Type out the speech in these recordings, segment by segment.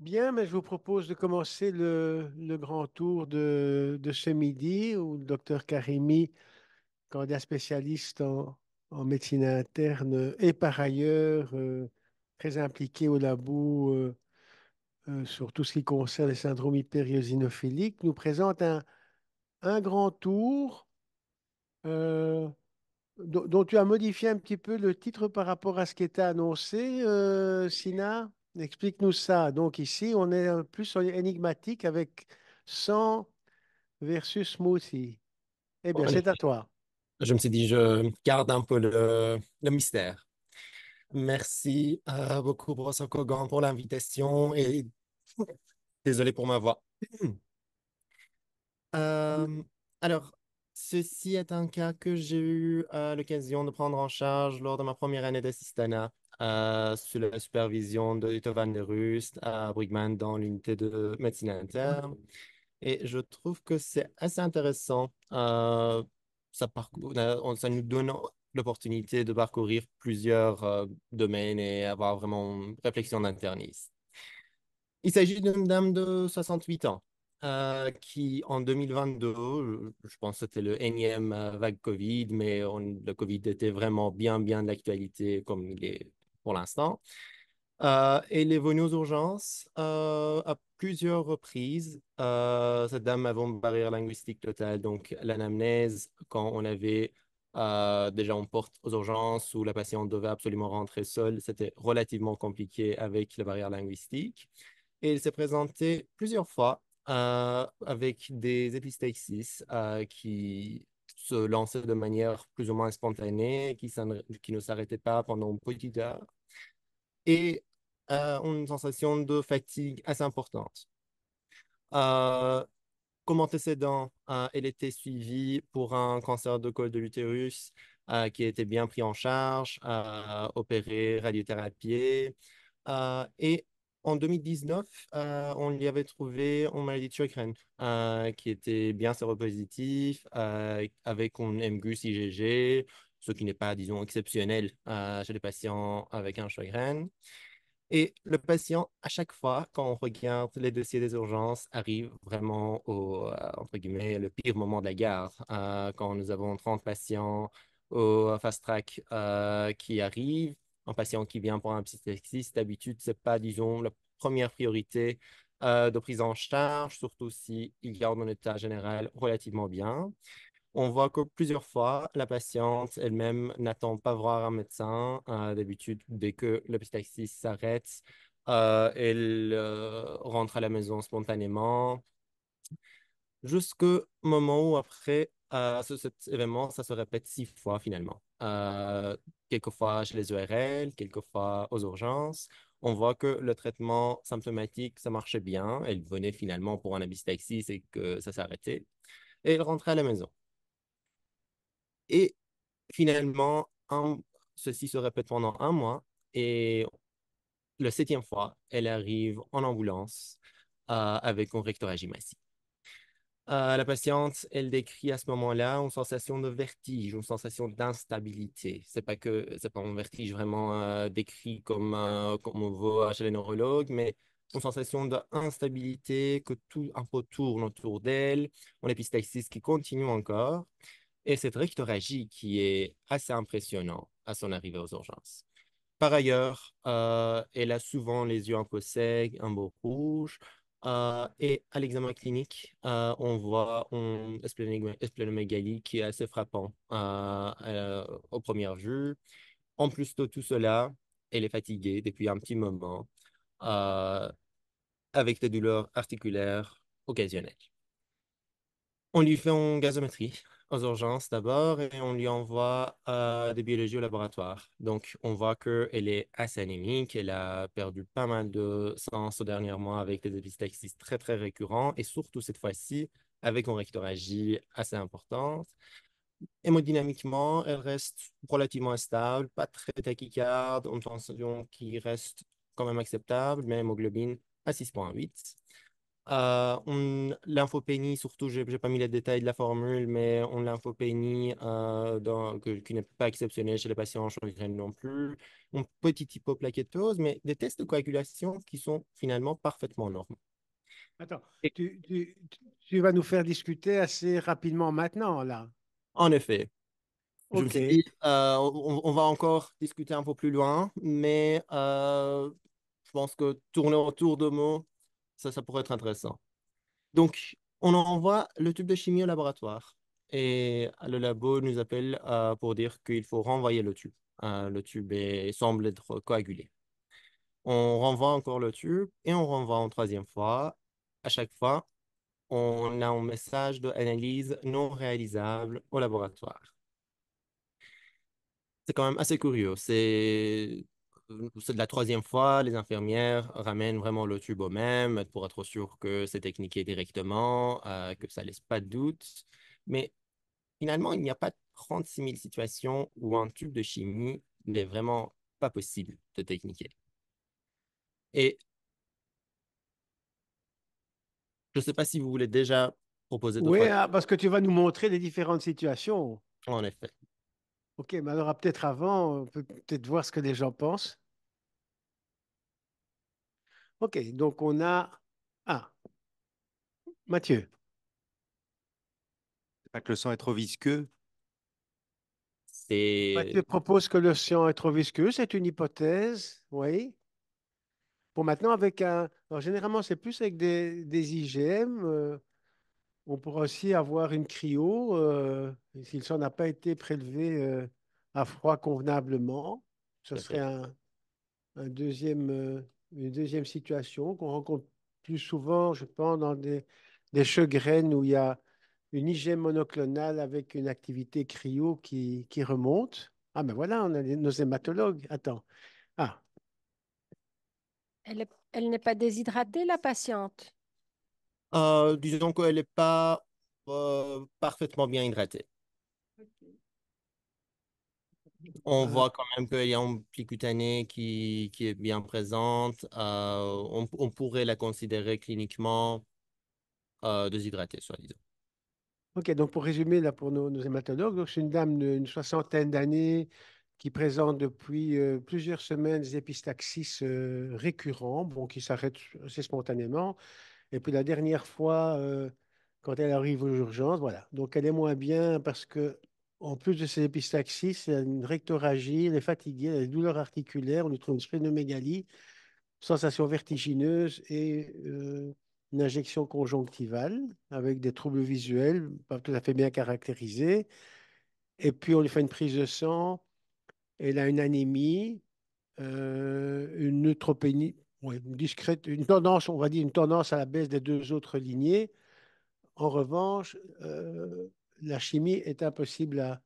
Bien, mais je vous propose de commencer le, grand tour de, ce midi où le docteur Karimi, candidat spécialiste en, médecine interne et par ailleurs euh, très impliqué au labo euh, euh, sur tout ce qui concerne les syndromes hypériosinophiliques, nous présente un, grand tour dont tu as modifié un petit peu le titre par rapport à ce qui était annoncé, Sina Explique-nous ça. Donc ici, on est plus énigmatique avec 100 versus smoothie. Eh bien, c'est à toi. Je me suis dit, je garde un peu le, mystère. Merci euh, beaucoup, Brosso Kogan, pour l'invitation et désolé pour ma voix. Euh, alors, ceci est un cas que j'ai eu euh, l'occasion de prendre en charge lors de ma première année d'assistanat. Euh, sous la supervision de van Rust à Brigman dans l'unité de médecine interne. Et je trouve que c'est assez intéressant. Euh, ça, euh, ça, nous donne l'opportunité de parcourir plusieurs domaines et avoir vraiment une réflexion d'interniste. Il s'agit d'une dame de 68 ans. qui en 2022, je pense que c'était le énième vague Covid, mais le Covid était vraiment bien, bien d'actualité comme il est pour l'instant. Euh, elle est venue aux urgences euh, à plusieurs reprises. Euh, cette dame avait une barrière linguistique totale, donc l'anamnèse, quand on avait euh, déjà une porte aux urgences où la patiente devait absolument rentrer seule, c'était relativement compliqué avec la barrière linguistique. Et elle s'est présentée plusieurs fois avec des épistaxis qui se lançaient de manière plus ou moins spontanée, qui, qui ne s'arrêtaient pas pendant une petite heure et euh, une sensation de fatigue assez importante. Euh, comme antécédent, euh, elle était suivie pour un cancer de col de l'utérus euh, qui était bien pris en charge, euh, opéré, radiothérapie. et en 2019, on lui avait trouvé une maladie de euh, qui était bien séropositif, avec un MGUS IgG, ce qui n'est pas, disons, exceptionnel euh, chez les patients avec un chagrin. Et le patient, à chaque fois, quand on regarde les dossiers des urgences, arrive vraiment au, euh, entre guillemets, le pire moment de la gare. Euh, quand nous avons 30 patients au fast track qui arrivent, un patient qui vient pour un psychexiste, d'habitude, ce n'est pas, disons, la première priorité de prise en charge, surtout s'il garde un état général relativement bien on voit que plusieurs fois, la patiente elle-même n'attend pas voir un médecin. Hein, d'habitude, dès que l'abstaxis s'arrête, euh, elle euh, rentre à la maison spontanément. Jusqu'au moment où, après euh, cet événement, ça se répète six fois finalement. quelquefois chez les ERL, quelquefois aux urgences. On voit que le traitement symptomatique, ça marchait bien. Elle venait finalement pour un abstaxis et que ça s'arrêtait. Et elle rentrait à la maison. Et finalement, ceci se répète pendant un mois. Et la septième fois, elle arrive en ambulance euh, avec un rectoragimatie. Euh, la patiente, elle décrit à ce moment-là une sensation de vertige, une sensation d'instabilité. C'est pas que c'est pas un vertige vraiment euh, décrit comme, euh, comme on voit chez les neurologues, mais une sensation d'instabilité que tout un peu tourne autour d'elle, une épistaxis qui continue encore et cette rectoragie qui est assez impressionnante à son arrivée aux urgences. Par ailleurs, euh, elle a souvent les yeux un peu secs, un beau rouge. Euh, et à l'examen clinique, euh, on voit un splénomégalie qui est assez frappant au premier jour. En plus de tout cela, elle est fatiguée depuis un petit moment, avec des douleurs articulaires occasionnelles. On lui fait une gazométrie aux urgences d'abord et on lui envoie euh, des biologies au laboratoire. Donc, on voit qu'elle est assez anémique, elle a perdu pas mal de sens au dernier mois avec des épistaxis très, très récurrents et surtout cette fois-ci avec une rectoragie assez importante. Hémodynamiquement, elle reste relativement stable, pas très tachycarde, une tension qui reste quand même acceptable, mais hémoglobine à 6,8. Euh, on l'infopénie, surtout, je n'ai pas mis les détails de la formule, mais on l'infopénie euh, qui n'est pas exceptionnelle chez les patients en chagrin non plus. Une petite hypoplaquettose, mais des tests de coagulation qui sont finalement parfaitement normaux. Attends, tu, vas nous faire discuter assez rapidement maintenant, là. En effet. Euh, on, va encore discuter un peu plus loin, mais je pense que tourner autour de mots, ça, ça pourrait être intéressant. Donc, on envoie le tube de chimie au laboratoire et le labo nous appelle euh, pour dire qu'il faut renvoyer le tube. Euh, le tube semble être coagulé. On renvoie encore le tube et on renvoie une troisième fois. À chaque fois, on a un message d'analyse non réalisable au laboratoire. C'est quand même assez curieux. C'est c'est la troisième fois, les infirmières ramènent vraiment le tube au même pour être sûr que c'est techniqué directement, euh, que ça laisse pas de doute. Mais finalement, il n'y a pas 36 000 situations où un tube de chimie n'est vraiment pas possible de techniquer. Et je ne sais pas si vous voulez déjà proposer. Oui, ah, parce que tu vas nous montrer les différentes situations. En effet. Ok, mais alors peut-être avant, on peut peut-être voir ce que les gens pensent. Ok, donc on a... Ah, Mathieu. C'est pas que le sang est trop visqueux. C'est... Mathieu propose que le sang est trop visqueux, c'est une hypothèse, oui. Pour maintenant, avec un... Alors, généralement, c'est plus avec des, des IGM. Euh, on pourrait aussi avoir une cryo euh, s'il n'en a pas été prélevé euh, à froid convenablement. Ce serait un, deuxième, euh, une deuxième situation qu'on rencontre plus souvent, je pense, dans des, des où il y a une hygiène monoclonale avec une activité cryo qui, remonte. Ah ben voilà, on a nos hématologues. Attends. Ah. Elle n'est pas déshydratée, la patiente euh, disons qu'elle n'est pas euh, parfaitement bien hydratée. On euh. voit quand même qu'il y a un qui, qui est bien présente. On, pourrait la considérer cliniquement déshydratée, soi-disant. OK, donc pour résumer, là, pour nos, nos hématologues, donc c'est une dame d'une soixantaine d'années qui présente depuis plusieurs semaines des épistaxis récurrents, qui s'arrêtent assez spontanément, et puis la dernière fois, euh, quand elle arrive aux urgences, voilà. Donc elle est moins bien parce que, en plus de ses épistaxis, elle a une rectoragie, elle est fatiguée, elle a des douleurs articulaires, on lui trouve une sphénomégalie, sensation vertigineuse et euh, une injection conjonctivale avec des troubles visuels pas tout à fait bien caractérisés. Et puis on lui fait une prise de sang, elle a une anémie, euh, une neutropénie une tendance, on va dire une tendance à la baisse des deux autres lignées. En revanche, euh, la chimie est impossible à,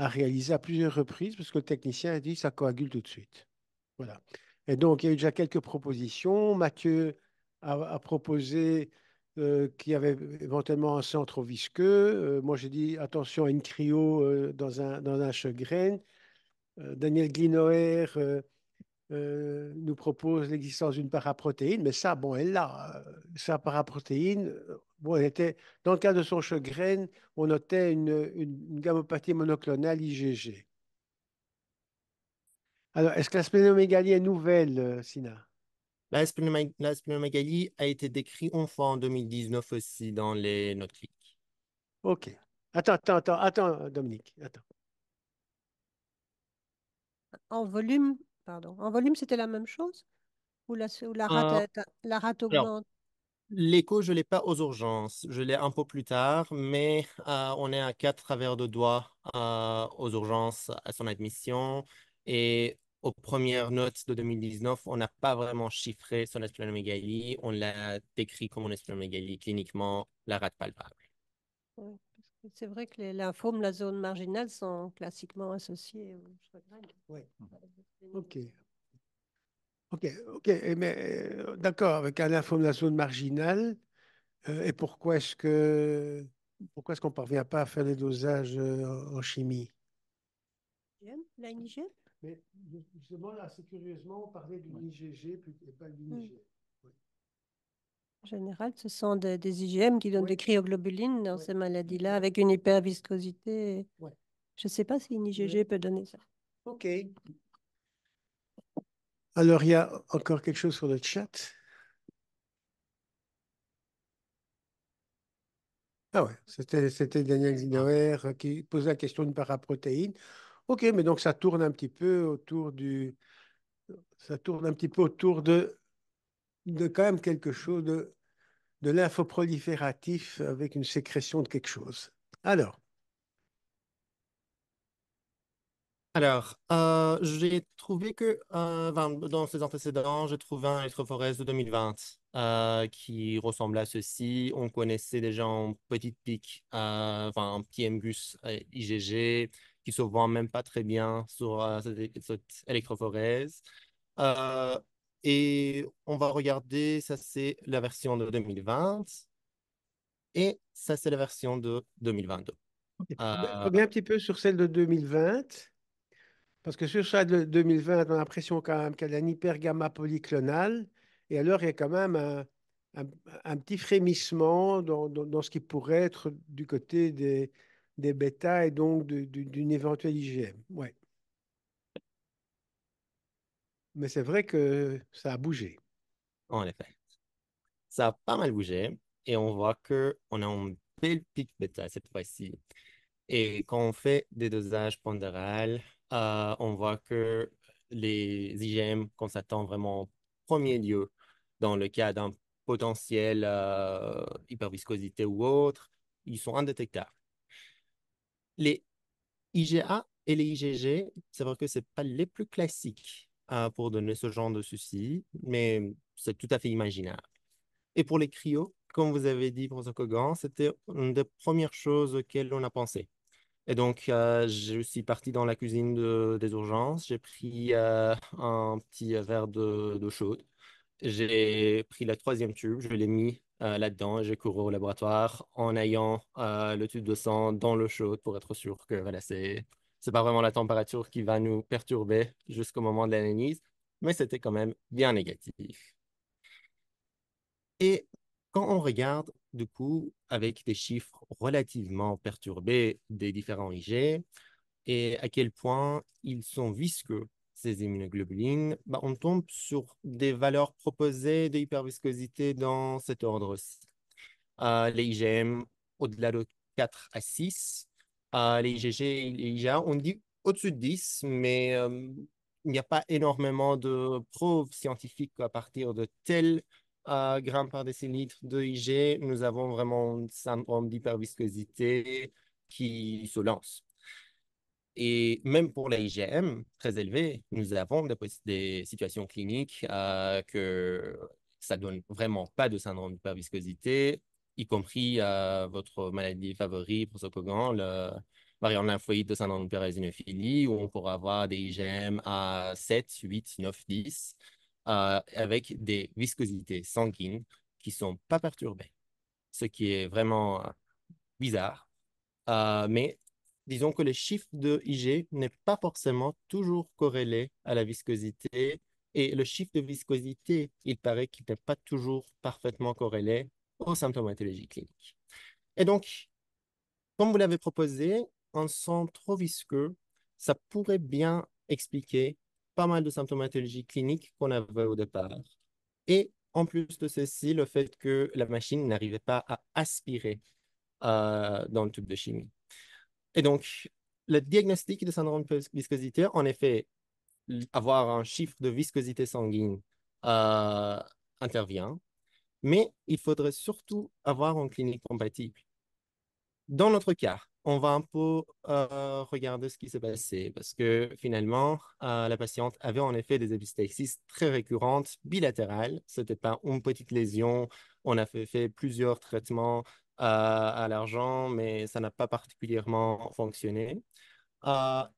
réaliser à plusieurs reprises parce que le technicien a dit que ça coagule tout de suite. Voilà. Et donc, il y a eu déjà quelques propositions. Mathieu a, proposé euh, qu'il y avait éventuellement un centre visqueux. Euh, moi, j'ai dit attention à une cryo dans, un, dans un chagrin. Daniel Glinoer euh, nous propose l'existence d'une paraprotéine, mais ça, bon, elle l'a. Euh, sa paraprotéine, euh, bon, elle était, dans le cas de son chagrin, on notait une, une, gamopathie monoclonale IgG. Alors, est-ce que la est nouvelle, Sina la, a été décrite enfin en 2019 aussi dans les notes OK. Attends, attends, attends, attends, Dominique. Attends. En volume, en volume, c'était la même chose Ou la, la, rate, euh, la rate augmente L'écho, je ne l'ai pas aux urgences. Je l'ai un peu plus tard, mais euh, on est à quatre travers de doigts euh, aux urgences à son admission. Et aux premières notes de 2019, on n'a pas vraiment chiffré son esplanomégalie. On l'a décrit comme une esplanomégalie cliniquement, la rate palpable. C'est vrai que les lymphomes, la zone marginale, sont classiquement associés au Oui. OK. OK, OK. Eh Mais euh, d'accord, avec un lymphome, la zone marginale, euh, et pourquoi est-ce que pourquoi est-ce qu'on ne parvient pas à faire les dosages euh, en, chimie La Mais justement, là, c'est curieusement, on parlait d'une IgG et pas de l'IgG. Hmm. En général, ce sont des, IgM qui donnent des cryoglobulines dans ces maladies-là, avec une hyperviscosité. Je ne sais pas si une IgG peut donner ça. OK. Alors, il y a encore quelque chose sur le chat Ah ouais, c'était Daniel Zinoer qui posait la question d'une paraprotéine. OK, mais donc ça tourne un petit peu autour du... Ça tourne un petit peu autour de de quand même quelque chose de, de lymphoprolifératif avec une sécrétion de quelque chose. Alors. Alors, euh, j'ai trouvé que euh, dans ses antécédents, j'ai trouvé un électrophorèse de 2020 euh, qui ressemble à ceci. On connaissait déjà en petite pique, enfin un petit MGUS IgG qui se vend même pas très bien sur cette, cette électrophorèse. Et on va regarder, ça c'est la version de 2020 et ça c'est la version de 2022. Okay. Ah. un petit peu sur celle de 2020, parce que sur celle de 2020, on a l'impression quand même qu'elle a hyper hypergamma polyclonale, et alors il y a quand même un, petit frémissement dans, dans, ce qui pourrait être du côté des, des bêta et donc d'une éventuelle IgM. Ouais mais c'est vrai que ça a bougé. En effet. Ça a pas mal bougé et on voit qu'on a un bel pic bêta cette fois-ci. Et quand on fait des dosages pondérales, euh, on voit que les IgM qu'on s'attend vraiment en premier lieu dans le cas d'un potentiel euh, hyperviscosité ou autre, ils sont indétectables. Les IgA et les IgG, c'est vrai que ce n'est pas les plus classiques euh, pour donner ce genre de soucis, mais c'est tout à fait imaginable. Et pour les cryos, comme vous avez dit, professeur Cogan, c'était une des premières choses auxquelles on a pensé. Et donc, euh, je suis parti dans la cuisine des urgences, j'ai pris euh, un petit verre d'eau chaude, j'ai pris la troisième tube, je l'ai mis là-dedans j'ai couru au laboratoire en ayant le tube de sang dans l'eau chaude pour être sûr que voilà, c'est c'est pas vraiment la température qui va nous perturber jusqu'au moment de l'analyse, mais c'était quand même bien négatif. Et quand on regarde, du coup, avec des chiffres relativement perturbés des différents IG, et à quel point ils sont visqueux, ces immunoglobulines, bah, on tombe sur des valeurs proposées d'hyperviscosité dans cet ordre-ci. Euh, les IgM au-delà de 4 à 6, ah, les IgG et les on dit au-dessus de 10, mais euh, il n'y a pas énormément de preuves scientifiques qu'à partir de tel euh, gramme par décilitre de IG. Nous avons vraiment un syndrome d'hyperviscosité qui se lance. Et même pour les IgM très élevés, nous avons des, des situations cliniques euh, que ça donne vraiment pas de syndrome d'hyperviscosité y compris euh, votre maladie favorite, pour ce le variant lymphoïde de syndrome de où on pourra avoir des IgM à 7, 8, 9, 10, avec des viscosités sanguines qui ne sont pas perturbées, ce qui est vraiment euh, bizarre. Euh, mais disons que le chiffre de IG n'est pas forcément toujours corrélé à la viscosité et le chiffre de viscosité, il paraît qu'il n'est pas toujours parfaitement corrélé aux symptomatologies cliniques. Et donc, comme vous l'avez proposé, un sang trop visqueux, ça pourrait bien expliquer pas mal de symptomatologie cliniques qu'on avait au départ. Et en plus de ceci, le fait que la machine n'arrivait pas à aspirer euh, dans le tube de chimie. Et donc, le diagnostic de syndrome de viscosité, en effet, avoir un chiffre de viscosité sanguine euh, intervient, mais il faudrait surtout avoir une clinique compatible. Dans notre cas, on va un peu euh, regarder ce qui s'est passé parce que finalement, euh, la patiente avait en effet des épistaxis très récurrentes, bilatérales. Ce n'était pas une petite lésion. On a fait, plusieurs traitements euh, à l'argent, mais ça n'a pas particulièrement fonctionné.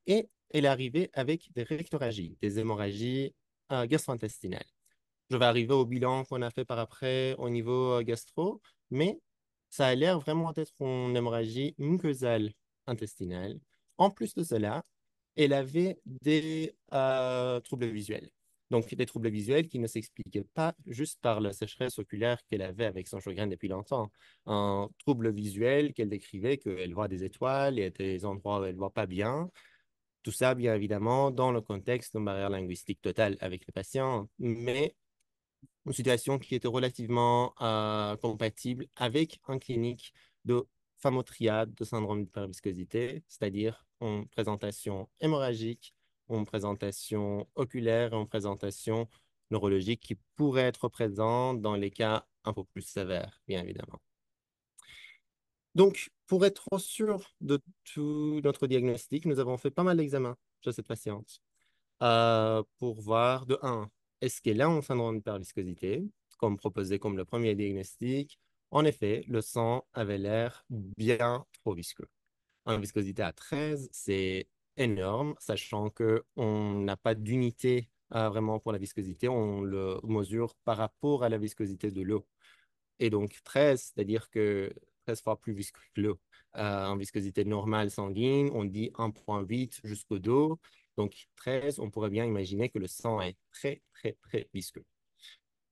et elle est arrivée avec des rectoragies, des hémorragies gastro-intestinales. Je vais arriver au bilan qu'on a fait par après au niveau euh, gastro, mais ça a l'air vraiment d'être une hémorragie mucosale intestinale. En plus de cela, elle avait des euh, troubles visuels. Donc, des troubles visuels qui ne s'expliquaient pas juste par la sécheresse oculaire qu'elle avait avec son chagrin depuis longtemps. Un trouble visuel qu'elle décrivait, qu'elle voit des étoiles et des endroits où elle ne voit pas bien. Tout ça, bien évidemment, dans le contexte d'une barrière linguistique totale avec le patient, mais une situation qui était relativement euh, compatible avec un clinique de famotriade de syndrome de perviscosité, c'est-à-dire en présentation hémorragique, une présentation oculaire et en présentation neurologique qui pourrait être présente dans les cas un peu plus sévères, bien évidemment. Donc, pour être sûr de tout notre diagnostic, nous avons fait pas mal d'examens sur cette patiente euh, pour voir de 1 est-ce qu'elle a un syndrome viscosité, comme proposé comme le premier diagnostic En effet, le sang avait l'air bien trop visqueux. En viscosité à 13, c'est énorme, sachant qu'on n'a pas d'unité euh, vraiment pour la viscosité, on le mesure par rapport à la viscosité de l'eau. Et donc 13, c'est-à-dire que 13 fois plus visqueux que l'eau. Euh, en viscosité normale sanguine, on dit 1,8 jusqu'au dos. Donc 13, on pourrait bien imaginer que le sang est très, très, très visqueux.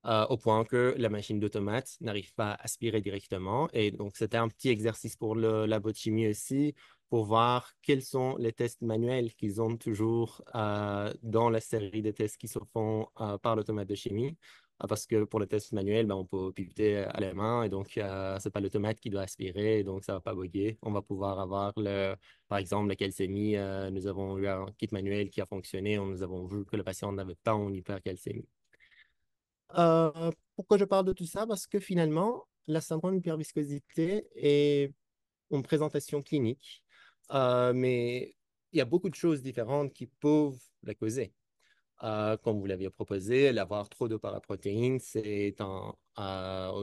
Euh, au point que la machine d'automate n'arrive pas à aspirer directement. Et donc, c'était un petit exercice pour le labo de chimie aussi, pour voir quels sont les tests manuels qu'ils ont toujours euh, dans la série des tests qui se font euh, par l'automate de chimie. Ah, parce que pour le test manuel, ben, on peut pivoter à la main et donc ce euh, c'est pas l'automate qui doit aspirer, et donc ça va pas boguer. On va pouvoir avoir, le, par exemple, la calcémie. Euh, nous avons eu un kit manuel qui a fonctionné, on, nous avons vu que le patient n'avait pas une hypercalcémie. Euh, pourquoi je parle de tout ça Parce que finalement, la syndrome hyperviscosité est une présentation clinique, mais il y a beaucoup de choses différentes qui peuvent la causer. Euh, comme vous l'aviez proposé, l'avoir trop de paraprotéines, c'est euh,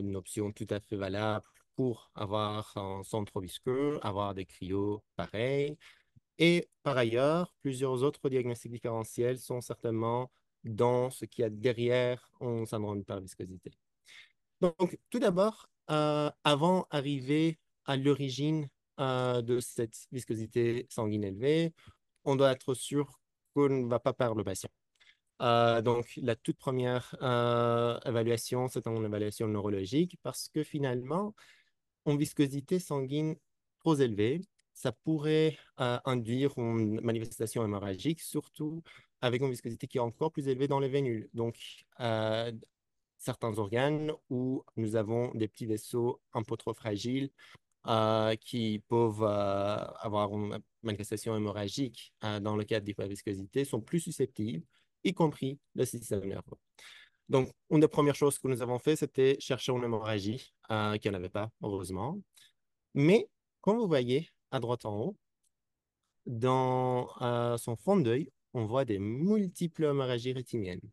une option tout à fait valable pour avoir un trop visqueux, avoir des cryos pareils. Et par ailleurs, plusieurs autres diagnostics différentiels sont certainement dans ce qu'il y a derrière un syndrome viscosité. Donc, tout d'abord, euh, avant d'arriver à l'origine de cette viscosité sanguine élevée, on doit être sûr qu'on ne va pas perdre le patient. Euh, donc, la toute première euh, évaluation, c'est une évaluation neurologique parce que finalement, une viscosité sanguine trop élevée, ça pourrait euh, induire une manifestation hémorragique, surtout avec une viscosité qui est encore plus élevée dans les vénules. Donc, certains organes où nous avons des petits vaisseaux un peu trop fragiles qui peuvent avoir une manifestation hémorragique dans le cadre viscosité sont plus susceptibles y compris le système nerveux. Donc, une des premières choses que nous avons fait, c'était chercher une hémorragie euh, qu'il n'y avait pas, heureusement. Mais, comme vous voyez à droite en haut, dans euh, son fond d'œil, on voit des multiples hémorragies rétiniennes.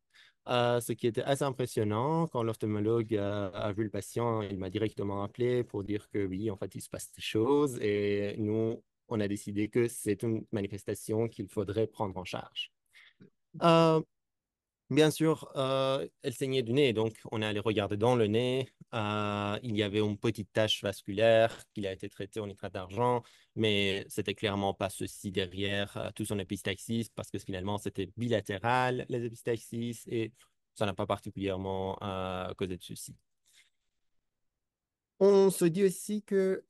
Euh, ce qui était assez impressionnant. Quand l'ophtalmologue a vu le patient, il m'a directement appelé pour dire que oui, en fait, il se passe des choses et nous, on a décidé que c'est une manifestation qu'il faudrait prendre en charge. Euh, bien sûr, euh, elle saignait du nez, donc on est allé regarder dans le nez. Euh, il y avait une petite tache vasculaire qui a été traitée en nitrate d'argent, mais c'était clairement pas ceci derrière tout son épistaxis, parce que finalement c'était bilatéral les épistaxis et ça n'a pas particulièrement causé de soucis. On se dit aussi que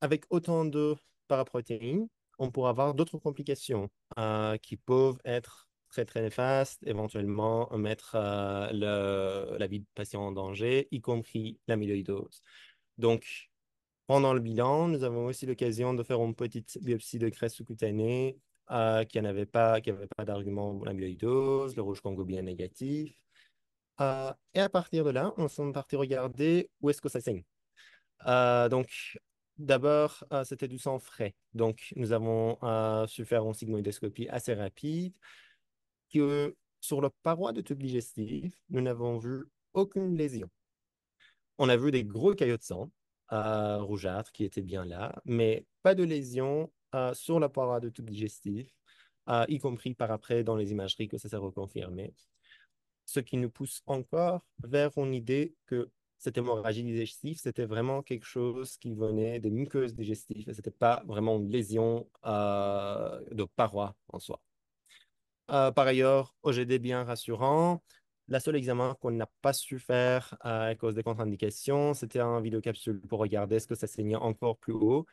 avec autant de paraprotéines, on pourra avoir d'autres complications euh, qui peuvent être très très néfastes, éventuellement mettre euh, la vie du patient en danger, y compris l'amyloïdose. Donc, pendant le bilan, nous avons aussi l'occasion de faire une petite biopsie de graisse sous-cutanée euh, qui n'avait pas, qui pas d'argument pour l'amyloïdose, le rouge congo bien négatif. et à partir de là, on s'en parti regarder où est-ce que ça saigne. donc, D'abord, euh, c'était du sang frais. Donc, nous avons euh, su faire une sigmoïdoscopie assez rapide. Que, sur la paroi de tube digestif, nous n'avons vu aucune lésion. On a vu des gros caillots de sang euh, rougeâtres qui étaient bien là, mais pas de lésion euh, sur la paroi de tube digestif, y compris par après dans les imageries que ça s'est reconfirmé. Ce qui nous pousse encore vers une idée que cette hémorragie digestive, c'était vraiment quelque chose qui venait des muqueuses digestives et ce n'était pas vraiment une lésion euh, de paroi en soi. Euh, par ailleurs, OGD bien rassurant. La seule examen qu'on n'a pas su faire euh, à cause des contre-indications, c'était un vidéocapsule pour regarder ce que ça saignait encore plus haut.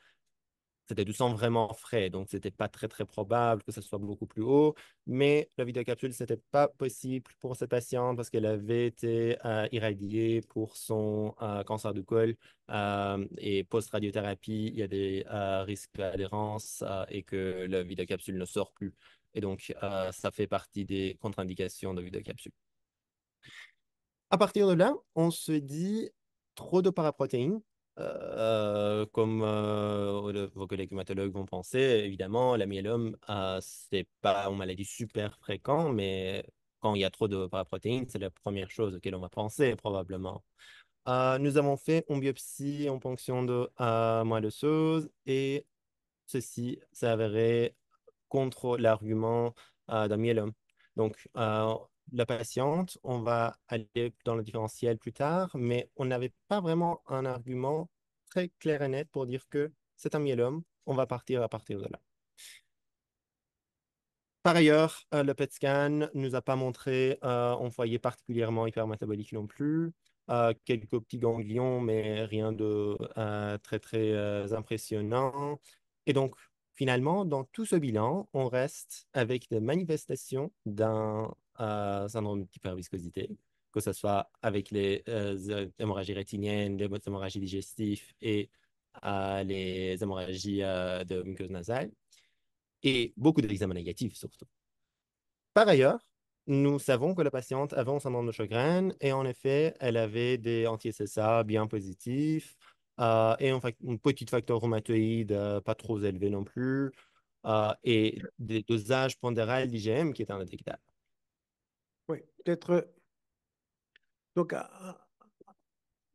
C'était du sang vraiment frais, donc c'était pas très très probable que ça soit beaucoup plus haut. Mais la vidéocapsule, c'était pas possible pour cette patiente parce qu'elle avait été euh, irradiée pour son euh, cancer du col euh, et post-radiothérapie, il y a des risques d'adhérence et que la vidéocapsule ne sort plus. Et donc, ça fait partie des contre-indications de vidéocapsule. À partir de là, on se dit trop de paraprotéines, euh, comme euh, vos collègues hématologues vont penser, évidemment, la myélome, euh, c'est pas une maladie super fréquente, mais quand il y a trop de paraprotéines, c'est la première chose laquelle on va penser probablement. Euh, nous avons fait une biopsie en fonction de moins de et ceci s'est avéré contre l'argument d'un myélome. Donc, la patiente, on va aller dans le différentiel plus tard, mais on n'avait pas vraiment un argument très clair et net pour dire que c'est un myélome, on va partir à partir de là. Par ailleurs, euh, le PET scan nous a pas montré euh, un foyer particulièrement hypermétabolique non plus. Euh, quelques petits ganglions, mais rien de euh, très très impressionnant. Et donc, finalement, dans tout ce bilan, on reste avec des manifestations d'un euh, syndrome d'hyperviscosité, que ce soit avec les euh, hémorragies rétiniennes, les hémorragies digestives et euh, les hémorragies de muqueuse nasale, et beaucoup d'examens négatifs surtout. Par ailleurs, nous savons que la patiente avait un syndrome de chagrin et en effet, elle avait des anti-SSA bien positifs et un, une petite facteur rhumatoïde pas trop élevé non plus et des dosages pondérales d'IgM qui est indéfectables. Oui, peut-être. Donc, à,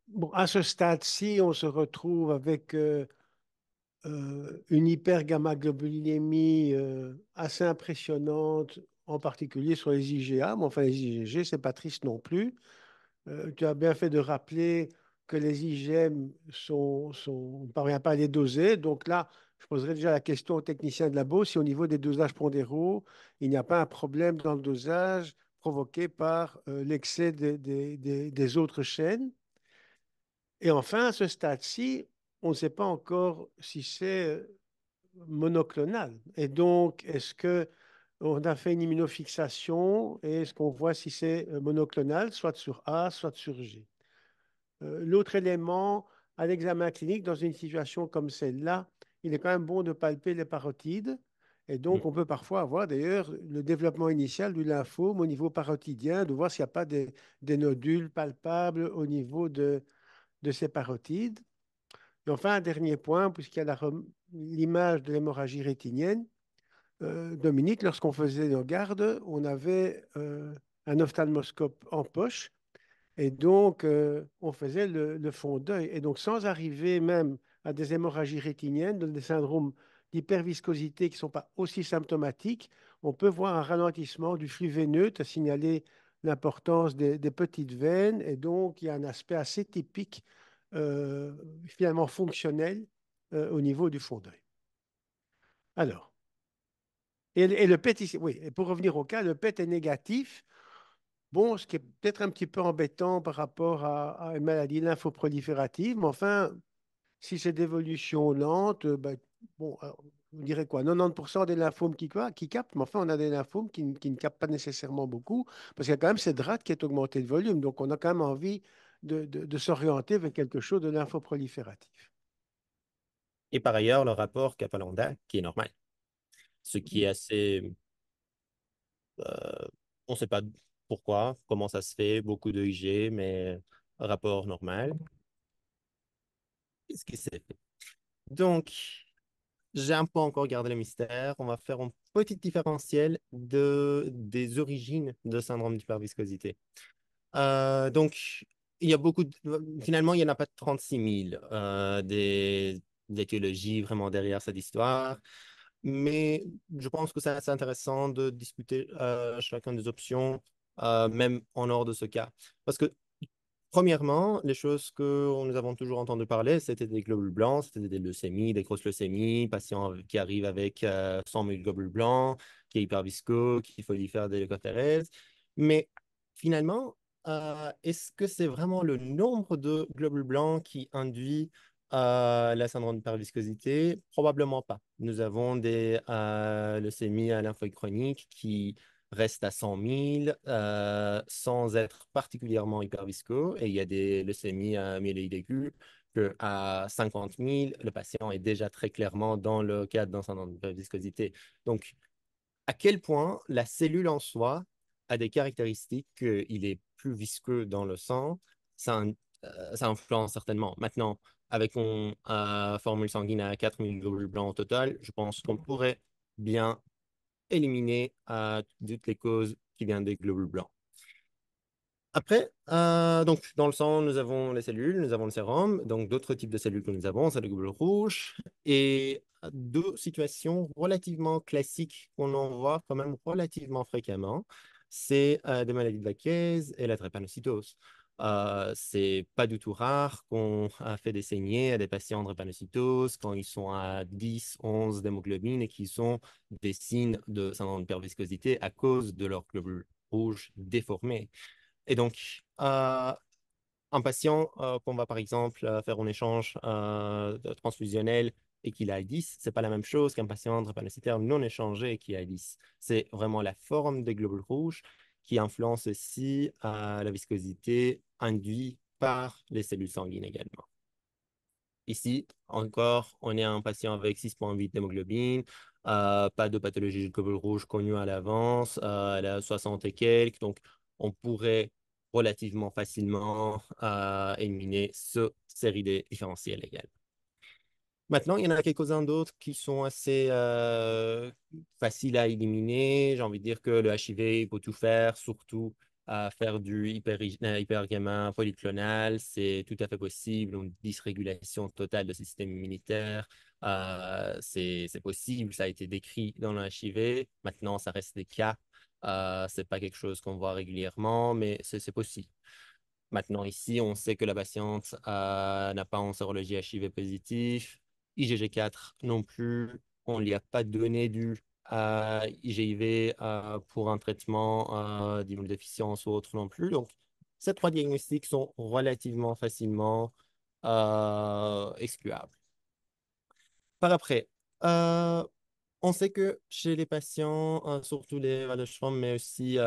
bon, à ce stade-ci, on se retrouve avec euh, euh, une hypergammaglobulinémie euh, assez impressionnante, en particulier sur les IgA. Mais enfin, les IgG, c'est pas triste non plus. tu as bien fait de rappeler que les IgM sont, on ne parvient pas à les doser. Donc là, je poserai déjà la question au technicien de labo si au niveau des dosages pondéraux, il n'y a pas un problème dans le dosage provoquée par euh, l'excès des autres chaînes. Et enfin, à ce stade-ci, on ne sait pas encore si c'est euh, monoclonal. Et donc, est-ce que on a fait une immunofixation et est-ce qu'on voit si c'est euh, monoclonal, soit sur A, soit sur G. L'autre élément, à l'examen clinique, dans une situation comme celle-là, il est quand même bon de palper les parotides et mm. donc, on peut parfois avoir d'ailleurs le développement initial du lymphome au niveau parotidien, de voir s'il n'y a pas des, nodules palpables au niveau de, de ces parotides. Et enfin, un dernier point, puisqu'il y a l'image de l'hémorragie rétinienne. Euh, Dominique, lorsqu'on faisait nos gardes, on avait euh, un ophtalmoscope en poche. Et donc, euh, on faisait le, le fond d'œil. Et donc, sans arriver même à des hémorragies rétiniennes, des syndromes d'hyperviscosité qui ne sont pas aussi symptomatiques, on peut voir un ralentissement du flux veineux, as signalé l'importance des, petites veines, et donc il y a un aspect assez typique, euh, finalement fonctionnel, euh, au niveau du fond d'œil. Alors, et, le PET, ici, oui, et pour revenir au cas, le PET est négatif, Bon, ce qui est peut-être un petit peu embêtant par rapport à, une maladie lymphoproliférative, mais enfin, si c'est d'évolution lente, tout, euh, bah, bon, vous euh, direz quoi 90% des lymphomes qui, qui, captent, mais enfin, on a des lymphomes qui, qui ne captent pas nécessairement beaucoup, parce qu'il y a quand même cette rate qui est augmentée de volume. Donc, on a quand même envie de, de, s'orienter vers quelque chose de lymphoprolifératif. Et par ailleurs, le rapport Capalanda, qui est normal, ce qui est assez. Euh, on ne sait pas pourquoi, comment ça se fait, beaucoup de IG, mais rapport normal. Qu'est-ce qui s'est fait? Donc, j'ai un peu encore gardé le mystère. On va faire un petit différentiel des origines de syndrome d'hyperviscosité. Euh, donc, il y a beaucoup Finalement, il n'y en a pas 36 000 euh, des, vraiment derrière cette histoire. Mais je pense que c'est assez intéressant de discuter euh, chacun des options, euh, même en dehors de ce cas. Parce que Premièrement, les choses que nous avons toujours entendu parler, c'était des globules blancs, c'était des leucémies, des grosses leucémies, patients qui arrivent avec 100 euh, 000 globules blancs, qui est qu'il faut qui faire des leucothérèses. Mais finalement, euh, est-ce que c'est vraiment le nombre de globules blancs qui induit euh, la syndrome de d'hyperviscosité Probablement pas. Nous avons des leucémies à lymphoïde chronique qui reste à 100 000 euh, sans être particulièrement hyperviscaux. Et il y a des leucémies à 1000 aiguë que à 50 000, le patient est déjà très clairement dans le cadre d'un syndrome viscosité. Donc, à quel point la cellule en soi a des caractéristiques qu'il est plus visqueux dans le sang, ça, euh, influence certainement. Maintenant, avec une euh, formule sanguine à 4000 globules blancs au total, je pense qu'on pourrait bien éliminer euh, toutes les causes qui viennent des globules blancs. Après, euh, donc dans le sang, nous avons les cellules, nous avons le sérum, donc d'autres types de cellules que nous avons, c'est les globules rouges, et euh, deux situations relativement classiques qu'on en voit quand même relativement fréquemment, c'est euh, des maladies de la Vaquez et la trépanocytose ce c'est pas du tout rare qu'on a fait des saignées à des patients de drépanocytose quand ils sont à 10, 11 d'hémoglobine et qu'ils sont des signes de syndrome perviscosité à cause de leurs globules rouges déformés. Et donc, un patient qu'on va par exemple faire un échange transfusionnel et qu'il a 10, c'est pas la même chose qu'un patient drépanocytaire non échangé qui a 10. C'est vraiment la forme des globules rouges qui influence aussi euh, la viscosité induite par les cellules sanguines également. Ici, encore, on est un patient avec 6,8 d'hémoglobine, euh, pas de pathologie du globule rouge connue à l'avance, euh, elle a 60 et quelques, donc on pourrait relativement facilement éliminer ce série de différentiel également. Maintenant, il y en a quelques-uns d'autres qui sont assez euh, faciles à éliminer. J'ai envie de dire que le HIV, il tout faire, surtout à faire du hyper, euh, hypergamin polyclonal, c'est tout à fait possible. Une dysrégulation totale de ce système immunitaire, euh, c'est possible. Ça a été décrit dans le HIV. Maintenant, ça reste des cas. ce n'est pas quelque chose qu'on voit régulièrement, mais c'est possible. Maintenant, ici, on sait que la patiente n'a pas en sérologie HIV positif. IgG4 non plus. On n'y a pas donné du à IGIV pour un traitement d'immunodéficience ou autre non plus. Donc, ces trois diagnostics sont relativement facilement euh, excluables. Par après, euh, on sait que chez les patients, euh, surtout les Wallerstrom, mais aussi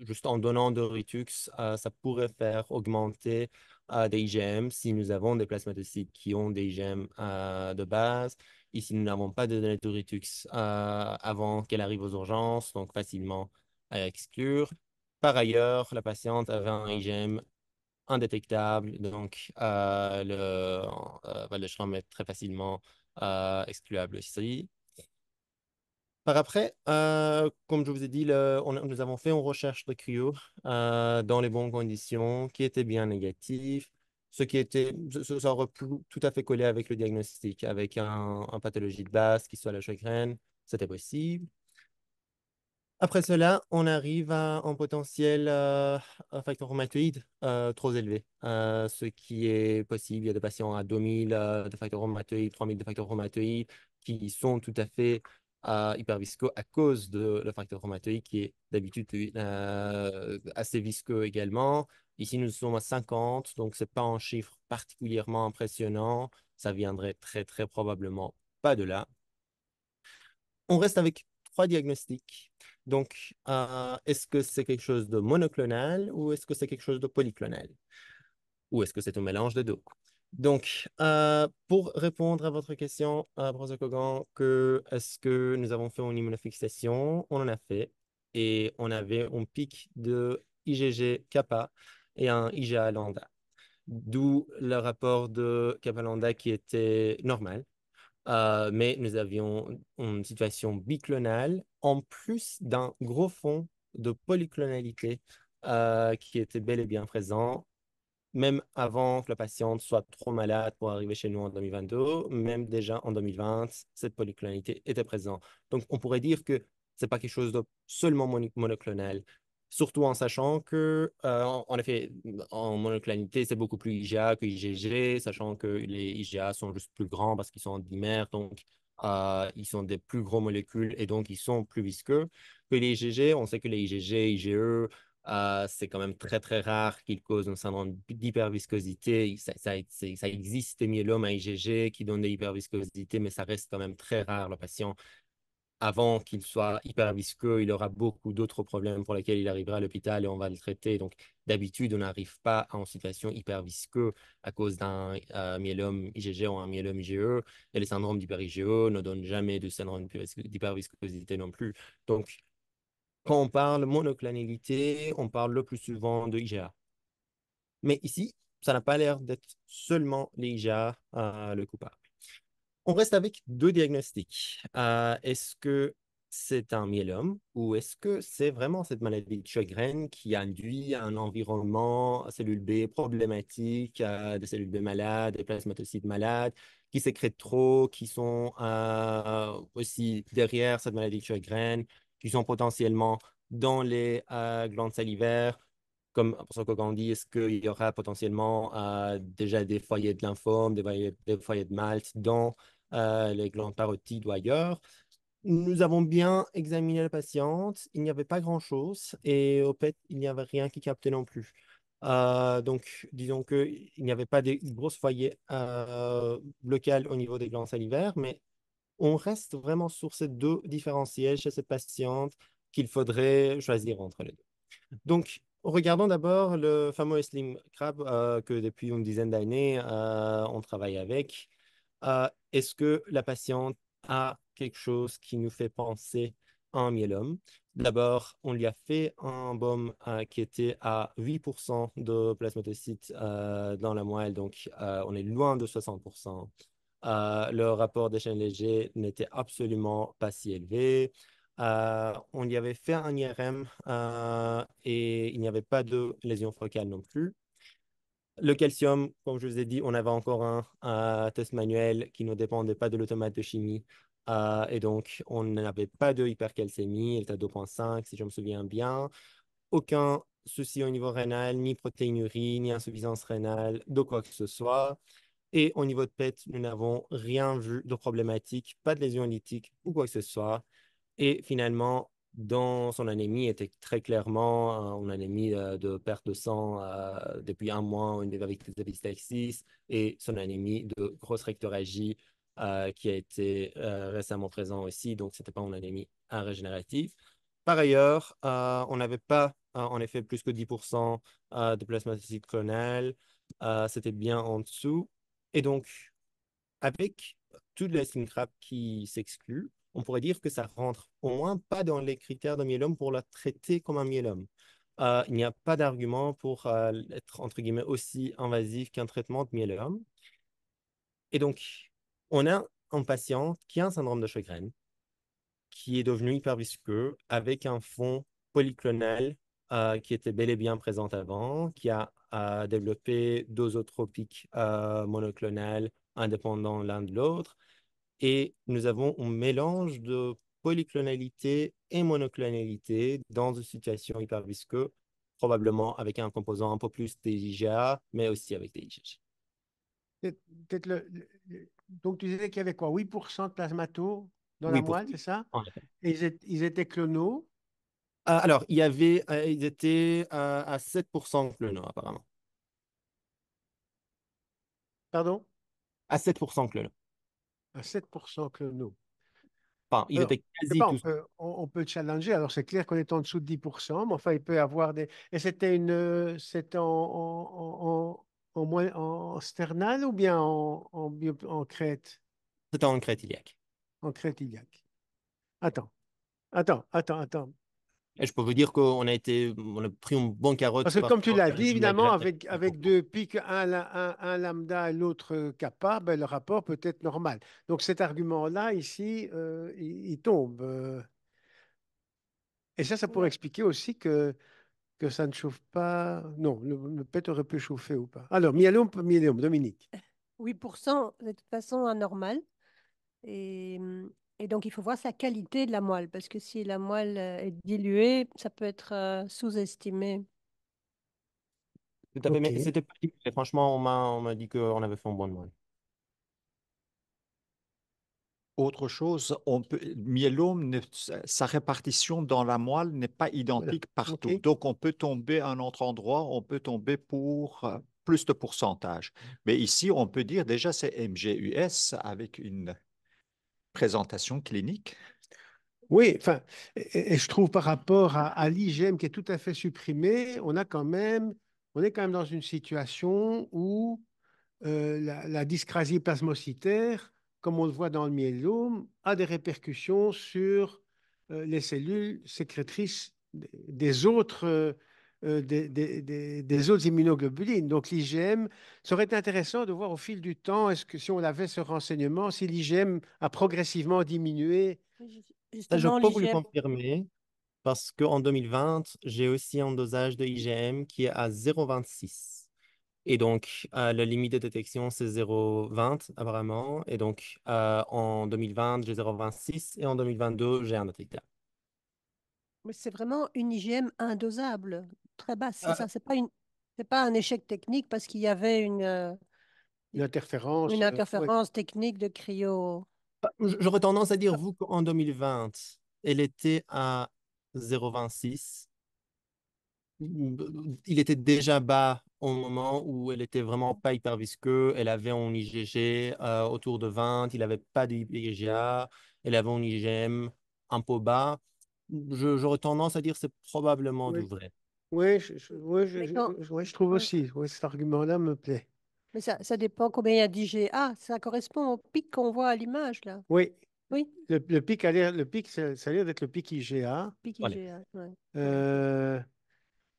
juste en donnant de Ritux, ça pourrait faire augmenter des IgM si nous avons des plasmatocytes qui ont des IgM euh, de base ici si nous n'avons pas de données euh, avant qu'elle arrive aux urgences, donc facilement à exclure. Par ailleurs, la patiente avait un IgM indétectable, donc euh, le euh, Val est très facilement excluable aussi. Par après, euh, comme je vous ai dit, on, nous avons fait une recherche de Cryo euh, dans les bonnes conditions, qui était bien négatif, ce qui était, aurait tout à fait collé avec le diagnostic, avec un, pathologie de base, qui soit la chagrin, c'était possible. Après cela, on arrive à un potentiel euh, un facteur rhumatoïde euh, trop élevé, ce qui est possible. Il y a des patients à 2000 de facteurs rhumatoïdes, 3000 de facteurs rhumatoïdes qui sont tout à fait à à cause de le facteur chromatoïque qui est d'habitude euh, assez visqueux également. Ici, nous sommes à 50, donc ce n'est pas un chiffre particulièrement impressionnant. Ça viendrait très, très probablement pas de là. On reste avec trois diagnostics. Donc, euh, est-ce que c'est quelque chose de monoclonal ou est-ce que c'est quelque chose de polyclonal Ou est-ce que c'est un mélange des deux donc, euh, pour répondre à votre question, à euh, professeur Kogan, que est-ce que nous avons fait une immunofixation On en a fait et on avait un pic de IgG kappa et un IgA lambda, d'où le rapport de kappa lambda qui était normal. Euh, mais nous avions une situation biclonale en plus d'un gros fond de polyclonalité qui était bel et bien présent même avant que la patiente soit trop malade pour arriver chez nous en 2022, même déjà en 2020, cette polyclonalité était présente. Donc, on pourrait dire que ce n'est pas quelque chose de seulement monoclonal, surtout en sachant que, euh, en effet, en monoclonalité, c'est beaucoup plus IGA que IgG, sachant que les IGA sont juste plus grands parce qu'ils sont en dimère, donc euh, ils sont des plus gros molécules et donc ils sont plus visqueux. Que les IgG, on sait que les IgG, IgE, ah, c'est quand même très, très rare qu'il cause un syndrome d'hyperviscosité. Ça, existe des myélomes à IgG qui donnent des hyperviscosités mais ça reste quand même très rare. Le patient, avant qu'il soit hypervisqueux, il aura beaucoup d'autres problèmes pour lesquels il arrivera à l'hôpital et on va le traiter. Donc, d'habitude, on n'arrive pas en situation hypervisqueux à cause d'un euh, myélome IgG ou un myélome IgE. Et les syndromes d'hyper-IgE ne donnent jamais de syndrome d'hyperviscosité non plus. Donc, quand on parle monoclonalité, on parle le plus souvent de IGA. Mais ici, ça n'a pas l'air d'être seulement l'IGA euh, le coupable. On reste avec deux diagnostics. Euh, est-ce que c'est un myélome ou est-ce que c'est vraiment cette maladie de Chagrin qui induit un environnement cellule B problématique, euh, des cellules B malades, des plasmatocytes malades, qui sécrètent trop, qui sont aussi derrière cette maladie de Chagrin qui sont potentiellement dans les euh, glandes salivaires, comme pour que quand on dit, est-ce qu'il y aura potentiellement euh, déjà des foyers de lymphome, des, foyers, de malte dans euh, les glandes parotides ou ailleurs Nous avons bien examiné la patiente, il n'y avait pas grand-chose et au fait, il n'y avait rien qui captait non plus. donc, disons qu'il n'y avait pas de grosses foyers locales au niveau des glandes salivaires, mais on reste vraiment sur ces deux différentiels chez cette patiente qu'il faudrait choisir entre les deux. Donc, regardons d'abord le fameux Slim Crab euh, que depuis une dizaine d'années, euh, on travaille avec. Euh, est-ce que la patiente a quelque chose qui nous fait penser à un myélome D'abord, on lui a fait un baume qui était à 8% de plasmatocytes dans la moelle, donc on est loin de 60% euh, le rapport des chaînes légers n'était absolument pas si élevé. Euh, on y avait fait un IRM euh, et il n'y avait pas de lésion focale non plus. Le calcium, comme je vous ai dit, on avait encore un test manuel qui ne dépendait pas de l'automate de chimie. et donc, on n'avait pas de hypercalcémie, le était de 2,5 si je me souviens bien. Aucun souci au niveau rénal, ni protéinurie, ni insuffisance rénale, de quoi que ce soit. Et au niveau de PET, nous n'avons rien vu de problématique, pas de lésion lithique ou quoi que ce soit. Et finalement, dans son anémie, était très clairement euh, une anémie euh, de perte de sang euh, depuis un mois, une avec de apistaxis, et son anémie de grosse rectoragie qui a été récemment présent aussi. Donc, ce n'était pas une anémie régénérative. Par ailleurs, on n'avait pas, en effet, plus que 10% de plasmacytes clonales. C'était bien en dessous. Et donc, avec toute la crap qui s'exclut, on pourrait dire que ça rentre au moins pas dans les critères de myélome pour la traiter comme un myélome. Euh, il n'y a pas d'argument pour euh, être entre guillemets aussi invasif qu'un traitement de myélome. Et donc, on a un patient qui a un syndrome de chagrin, qui est devenu hypervisqueux avec un fond polyclonal euh, qui était bel et bien présent avant, qui a à développer deux euh, monoclonales indépendants l'un de l'autre. Et nous avons un mélange de polyclonalité et monoclonalité dans une situation hyper probablement avec un composant un peu plus des IGA, mais aussi avec des IgG. Peut-être donc, tu disais qu'il y avait quoi 8% de plasmato dans la moelle, c'est ça ils, étaient clonaux ah, alors, il y avait, euh, ils étaient euh, à, 7% que le nom apparemment. Pardon À 7% que le À 7% que le nom. on, peut, challenger. Alors, c'est clair qu'on est en dessous de 10%, mais enfin, il peut y avoir des. Et c'était une. Euh, c'est en, en, en, en, sternal ou bien en, en, crête C'était en crête iliaque. En crête iliaque. Attends. Attends, attends, attends je peux vous dire qu'on a été, on a pris une bonne carotte. Parce que comme tu l'as dit, évidemment, avec, avec deux pics, un, un, un lambda et l'autre kappa, ben, le rapport peut être normal. Donc cet argument-là, ici, euh, il, tombe. Euh. Et ça, ça pourrait expliquer aussi que, que ça ne chauffe pas. Non, le, le pet aurait pu chauffer ou pas. Alors, myélome, myélome, Dominique. cent, de toute façon, anormal. Et hum, et donc, il faut voir sa qualité de la moelle, parce que si la moelle euh, est diluée, ça peut être euh, sous-estimé. Tout c'était Franchement, on m'a dit qu'on avait fait un bon moelle. Autre chose, on peut, myélome, sa répartition dans la moelle n'est pas identique partout. Donc, on peut tomber à un autre endroit, on peut tomber pour euh, plus de pourcentage. Mais ici, on peut dire déjà c'est MGUS avec une présentation clinique. Oui, enfin, et, je trouve par rapport à, l'IGM qui est tout à fait supprimé, on a quand même, on est quand même dans une situation où euh, la, dyscrasie plasmocytaire, comme on le voit dans le myélome, a des répercussions sur euh, les cellules sécrétrices des autres euh, euh, des, autres immunoglobulines. Donc l'IgM, ça aurait intéressant de voir au fil du temps, est-ce que si on avait ce renseignement, si l'IgM a progressivement diminué. je ben, peux vous le confirmer parce qu'en 2020, j'ai aussi un dosage de IgM qui est à 0,26. Et donc, euh, la limite de détection, c'est 0,20 apparemment. Et donc, euh, en 2020, j'ai 0,26 et en 2022, j'ai un détecteur. Mais c'est vraiment une IgM indosable très basse. C'est ah. ça. C'est pas une, c'est pas un échec technique parce qu'il y avait une, euh, une interférence, une euh, interférence technique de cryo. Bah, j'aurais tendance à dire, vous, qu'en 2020, elle était à 0,26. Il était déjà bas au moment où elle était vraiment pas hyper visqueux. Elle avait un IgG euh, autour de 20. Il n'avait pas d'IgA. Elle avait un IgM un peu bas. J'aurais tendance à dire c'est probablement du vrai. Oui, je, je, trouve aussi. cet argument-là me plaît. Mais ça, ça dépend combien il y a d'IGA. Ah, ça correspond au pic qu'on voit à l'image, là. Oui. Oui. Le, pic, le pic, ça, a l'air d'être le pic IGA. Pic IGA, euh,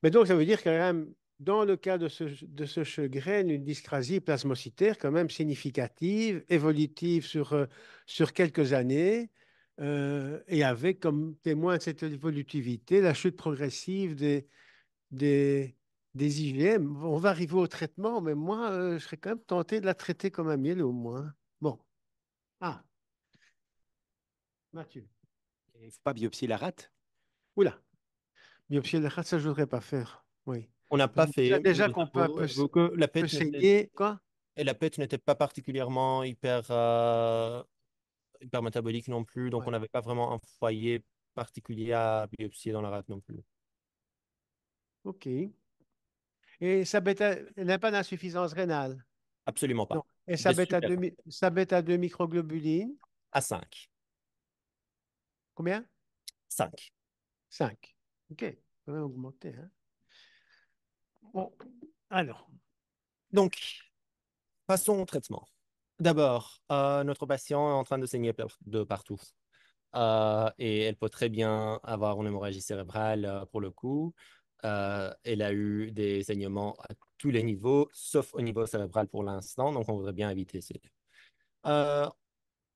mais donc, ça veut dire quand même, dans le cas de ce, de ce une dyscrasie plasmocytaire quand même significative, évolutive sur, euh, sur quelques années. Euh, et avec comme témoin de cette évolutivité la chute progressive des, des, des IgM. On va arriver au traitement, mais moi, euh, je serais quand même tenté de la traiter comme un miel au moins. Bon. Ah. Mathieu. Il ne faut pas biopsier la rate Oula. Biopsier la rate, ça, je ne voudrais pas faire. Oui. On n'a pas fait. Déjà qu'on peut, la quoi et la pète n'était pas particulièrement hyper, euh, hyper métabolique non plus, donc on n'avait pas vraiment un foyer particulier à biopsier dans la rate non plus. OK. Et ça n'a pas d'insuffisance rénale? Absolument pas. Et ça bête, à deux, microglobulines? À 5. Combien? 5. 5. OK. On va augmenter. Hein. Bon, alors. Donc, passons au traitement. D'abord, euh, notre patient est en train de saigner de partout. Euh, et elle peut très bien avoir une hémorragie cérébrale euh, pour le coup. Euh, elle a eu des saignements à tous les niveaux, sauf au niveau cérébral pour l'instant, donc on voudrait bien éviter ces. Euh,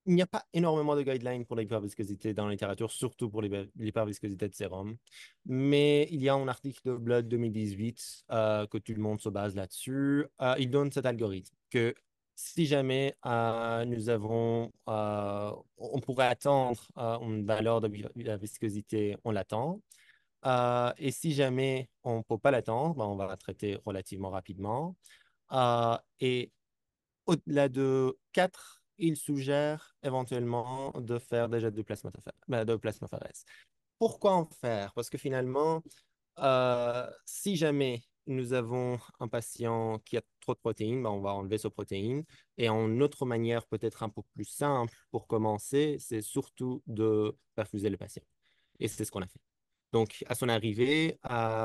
il n'y a pas énormément de guidelines pour l'hyperviscosité dans la littérature, surtout pour l'hyperviscosité de sérum, mais il y a un article de Blood 2018 euh, que tout le monde se base là-dessus. Euh, il donne cet algorithme que si jamais nous avons, on pourrait attendre une valeur de la viscosité, on l'attend. Euh, et si jamais on ne peut pas l'attendre, ben, on va la traiter relativement rapidement. Euh, et au-delà de 4, il suggère éventuellement de faire déjà du de ben, Pourquoi en faire Parce que finalement, euh, si jamais nous avons un patient qui a trop de protéines, ben, on va enlever ces protéines. Et en autre manière, peut-être un peu plus simple pour commencer, c'est surtout de perfuser le patient. Et c'est ce qu'on a fait. Donc, à son arrivée,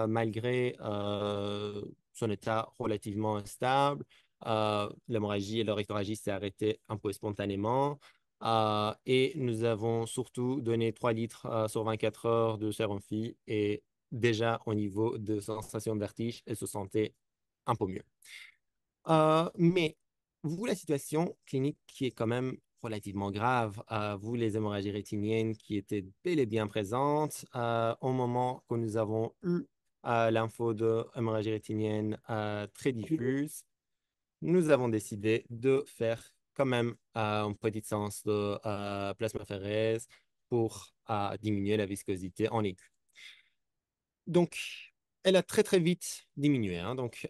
malgré euh, son état relativement instable, euh, l'hémorragie et l'orectorragie s'est arrêtée un peu spontanément. Euh, et nous avons surtout donné 3 litres sur 24 heures de sérum et déjà au niveau de sensation de vertige, elle se sentait un peu mieux. mais vous, la situation clinique qui est quand même relativement grave, euh, vous les hémorragies rétiniennes qui étaient bel et bien présentes euh, au moment que nous avons eu euh, l'info de hémorragie rétinienne euh, très diffuse, nous avons décidé de faire quand même une petite séance de plasmaphéreuse pour diminuer la viscosité en liquide. Donc, elle a très très vite diminué. Hein. Donc,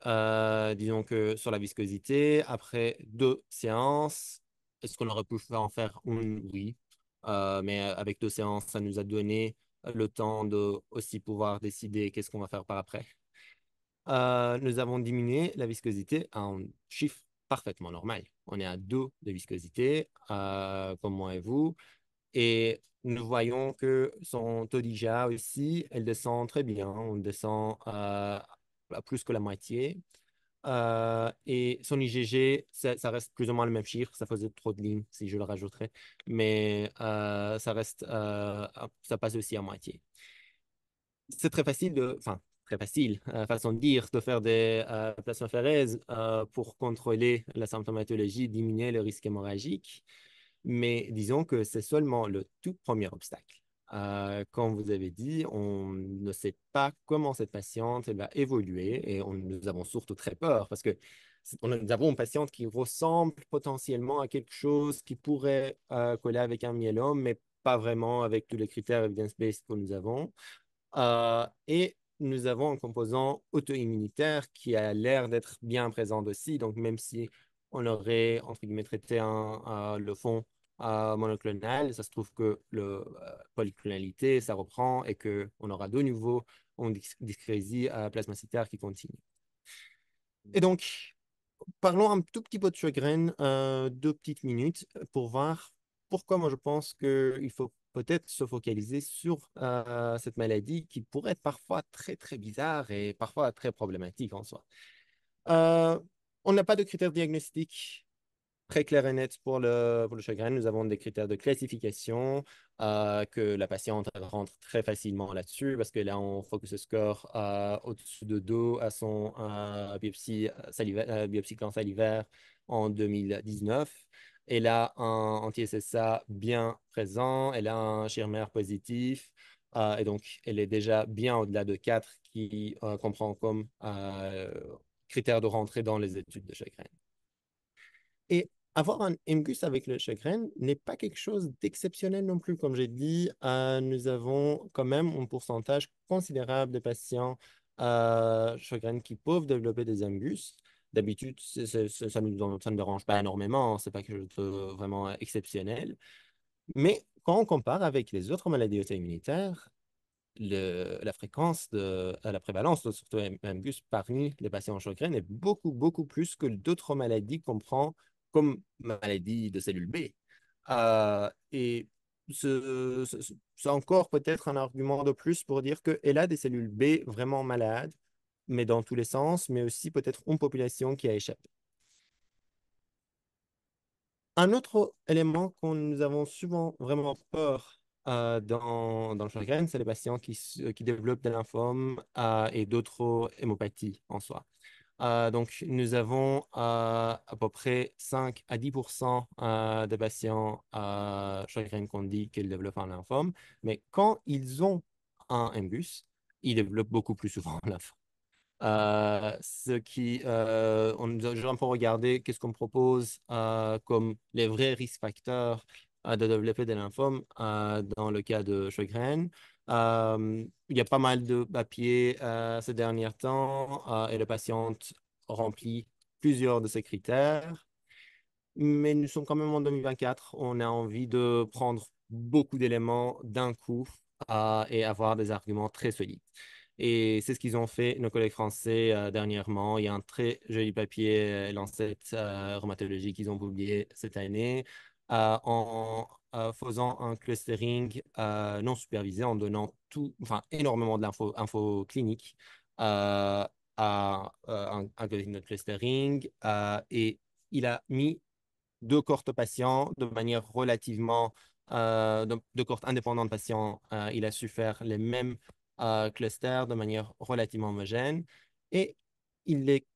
disons que sur la viscosité, après deux séances, est-ce qu'on aurait pu en faire une Oui. Euh, mais euh, avec deux séances, ça nous a donné le temps de aussi pouvoir décider qu'est-ce qu'on va faire par après. Euh, nous avons diminué la viscosité à un chiffre parfaitement normal. On est à 2 de viscosité, comme moi et vous. Et nous voyons que son taux d'IGA aussi, elle descend très bien. On descend à plus que la moitié. Euh, et son IgG, ça, reste plus ou moins le même chiffre. Ça faisait trop de lignes si je le rajouterais. Mais euh, ça reste, euh, ça passe aussi à moitié. C'est très facile de, enfin, très facile, façon de dire, de faire des euh, pour contrôler la symptomatologie, diminuer le risque hémorragique. Mais disons que c'est seulement le tout premier obstacle. Euh, comme vous avez dit, on ne sait pas comment cette patiente va évoluer et nous avons surtout très peur parce que nous avons une patiente qui ressemble potentiellement à quelque chose qui pourrait euh, coller avec un myélome, mais pas vraiment avec tous les critères evidence-based que nous avons. Euh, et nous avons un composant auto-immunitaire qui a l'air d'être bien présent aussi. Donc, même si on aurait, entre guillemets, traité le fond monoclonal, ça se trouve que le euh, polyclonalité, ça reprend et qu'on aura de nouveau une discrésie euh, qui continue. Et donc, parlons un tout petit peu de chagrin, euh, deux petites minutes, pour voir pourquoi moi je pense qu'il faut peut-être se focaliser sur euh, cette maladie qui pourrait être parfois très très bizarre et parfois très problématique en soi. on n'a pas de critères diagnostiques très clair et net pour le, le chagrin. Nous avons des critères de classification, euh, que la patiente rentre très facilement là-dessus, parce que là, on focus score euh, au-dessus de 2 à son euh, biopsie, euh, salivaire, biopsie clan salivaire en 2019. Elle a un anti-SSA bien présent, elle a un chirmaire positif, et donc elle est déjà bien au-delà de 4 qui comprend comme critère de rentrée dans les études de chagrin. Et avoir un MGUS avec le chagrin n'est pas quelque chose d'exceptionnel non plus. Comme j'ai dit, euh, nous avons quand même un pourcentage considérable de patients euh, chagrin qui peuvent développer des MGUS. D'habitude, ça, nous, ça ne dérange pas énormément, hein. ce n'est pas quelque chose de vraiment exceptionnel. Mais quand on compare avec les autres maladies auto-immunitaires, le, la fréquence de euh, la prévalence de surtout MGUS parmi les patients en chagrin est beaucoup, beaucoup plus que d'autres maladies qu'on prend comme maladie de cellule B. Euh, et c'est encore peut-être un argument de plus pour dire qu'elle a des cellules B vraiment malades, mais dans tous les sens, mais aussi peut-être une population qui a échappé. Un autre élément qu'on nous avons souvent vraiment peur euh, dans, le chagrin, c'est les patients qui, développent des lymphomes euh, et d'autres hémopathies en soi. Euh, donc, nous avons euh, à peu près 5 à 10 des euh, de patients chagrin qu'on dit qu'ils développent un lymphome, mais quand ils ont un embus, ils développent beaucoup plus souvent un lymphome. ce qui, j'ai un peu regardé qu'est-ce qu'on propose comme les vrais risques facteurs de développer des lymphomes dans le cas de Chagrin. Euh, il y a pas mal de papiers euh, ces derniers temps euh, et le patiente remplit plusieurs de ces critères. Mais nous sommes quand même en 2024. On a envie de prendre beaucoup d'éléments d'un coup et avoir des arguments très solides. Et c'est ce qu'ils ont fait, nos collègues français, dernièrement. Il y a un très joli papier, euh, Lancet Rhumatologie, qu'ils ont publié cette année, en euh, faisant un clustering euh, non supervisé en donnant tout, enfin, énormément de l'info clinique euh, à, un, clustering. et il a mis deux cohortes patients de manière relativement, de, deux cohortes indépendantes patients. il a su faire les mêmes clusters de manière relativement homogène. Et il les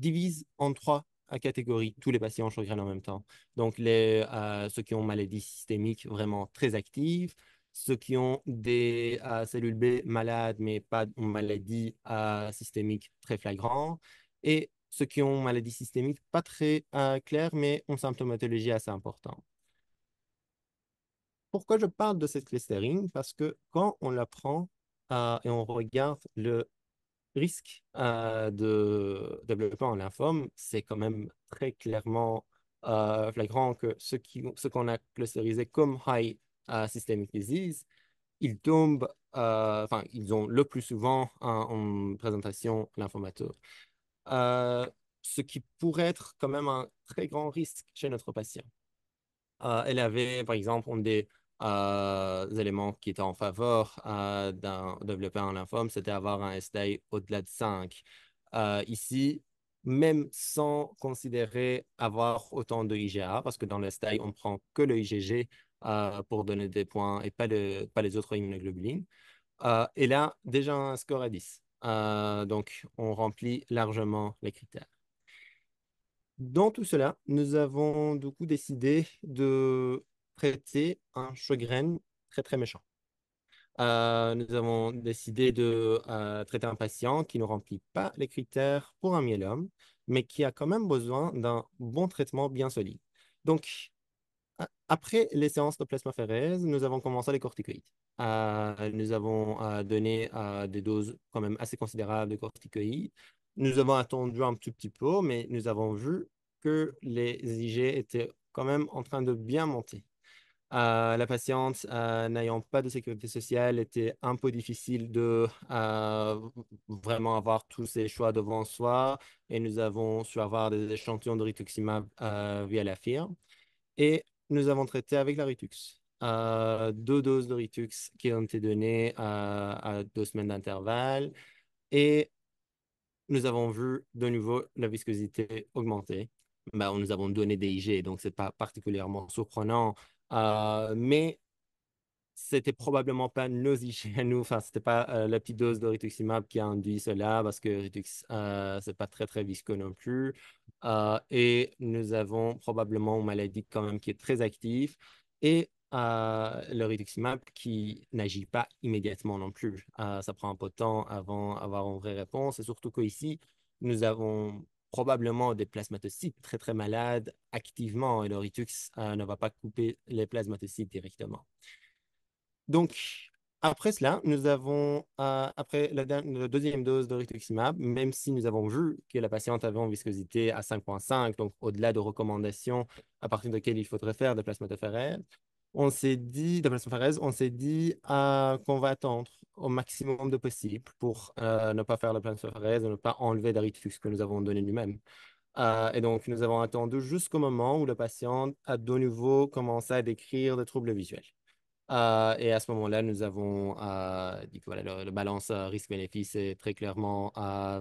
divise en trois à catégorie tous les patients chagrins en même temps. Donc, les, euh, ceux qui ont maladie systémique vraiment très active, ceux qui ont des euh, cellules B malades, mais pas de maladie euh, systémique très flagrante, et ceux qui ont maladie systémique pas très claire, mais ont symptomatologie assez importante. Pourquoi je parle de cette clésterine Parce que quand on la prend et on regarde le risque euh, de développer en lymphome, c'est quand même très clairement euh, flagrant que ceux qu'on ce qu'on a clusterisé comme high euh, systemic disease, ils tombent, enfin, ils ont le plus souvent en, présentation lymphomateuse. ce qui pourrait être quand même un très grand risque chez notre patient. elle avait, par exemple, des euh, éléments qui étaient en faveur euh, d'un développeur en lymphome, c'était avoir un SDA au-delà de 5. Euh, ici, même sans considérer avoir autant de IGA, parce que dans le SDA on prend que le IgG pour donner des points et pas, pas les autres immunoglobulines. et là, déjà un score à 10. donc, on remplit largement les critères. Dans tout cela, nous avons du coup décidé de traiter un chagrin très très méchant. Euh, nous avons décidé de euh, traiter un patient qui ne remplit pas les critères pour un myélome, mais qui a quand même besoin d'un bon traitement bien solide. Donc, après les séances de plasmaphérèse, nous avons commencé les corticoïdes. Euh, nous avons donné des doses quand même assez considérables de corticoïdes. Nous avons attendu un tout petit peu, mais nous avons vu que les IG étaient quand même en train de bien monter. Euh, la patiente euh, n'ayant pas de sécurité sociale était un peu difficile de euh, vraiment avoir tous ses choix devant soi et nous avons su avoir des échantillons de rituximab via la firme et nous avons traité avec la ritux. deux doses de ritux qui ont été données à deux semaines d'intervalle et nous avons vu de nouveau la viscosité augmenter. Ben, nous avons donné des IG, donc ce n'est pas particulièrement surprenant euh, mais c'était probablement pas nos chez nous. Enfin, c'était pas euh, la petite dose de rituximab qui a induit cela parce que euh, c'est pas très, très visqueux non plus. et nous avons probablement une maladie quand même qui est très active et le rituximab qui n'agit pas immédiatement non plus. ça prend un peu de temps avant d'avoir une vraie réponse et surtout qu'ici, nous avons probablement des plasmatocytes très très malades activement et le Ritux euh, ne va pas couper les plasmatocytes directement. Donc, après cela, nous avons, euh, après la, deuxième dose de rituximab, même si nous avons vu que la patiente avait une viscosité à 5,5, donc au-delà de recommandations à partir de laquelle il faudrait faire des plasmatophérènes, on s'est dit, on s'est dit euh, qu'on va attendre au maximum de possible pour euh, ne pas faire le plan de ne pas enlever l'aritus que nous avons donné lui-même. Euh, et donc, nous avons attendu jusqu'au moment où le patient a de nouveau commencé à décrire des troubles visuels. et à ce moment-là, nous avons dit que voilà, le, balance risque-bénéfice est très clairement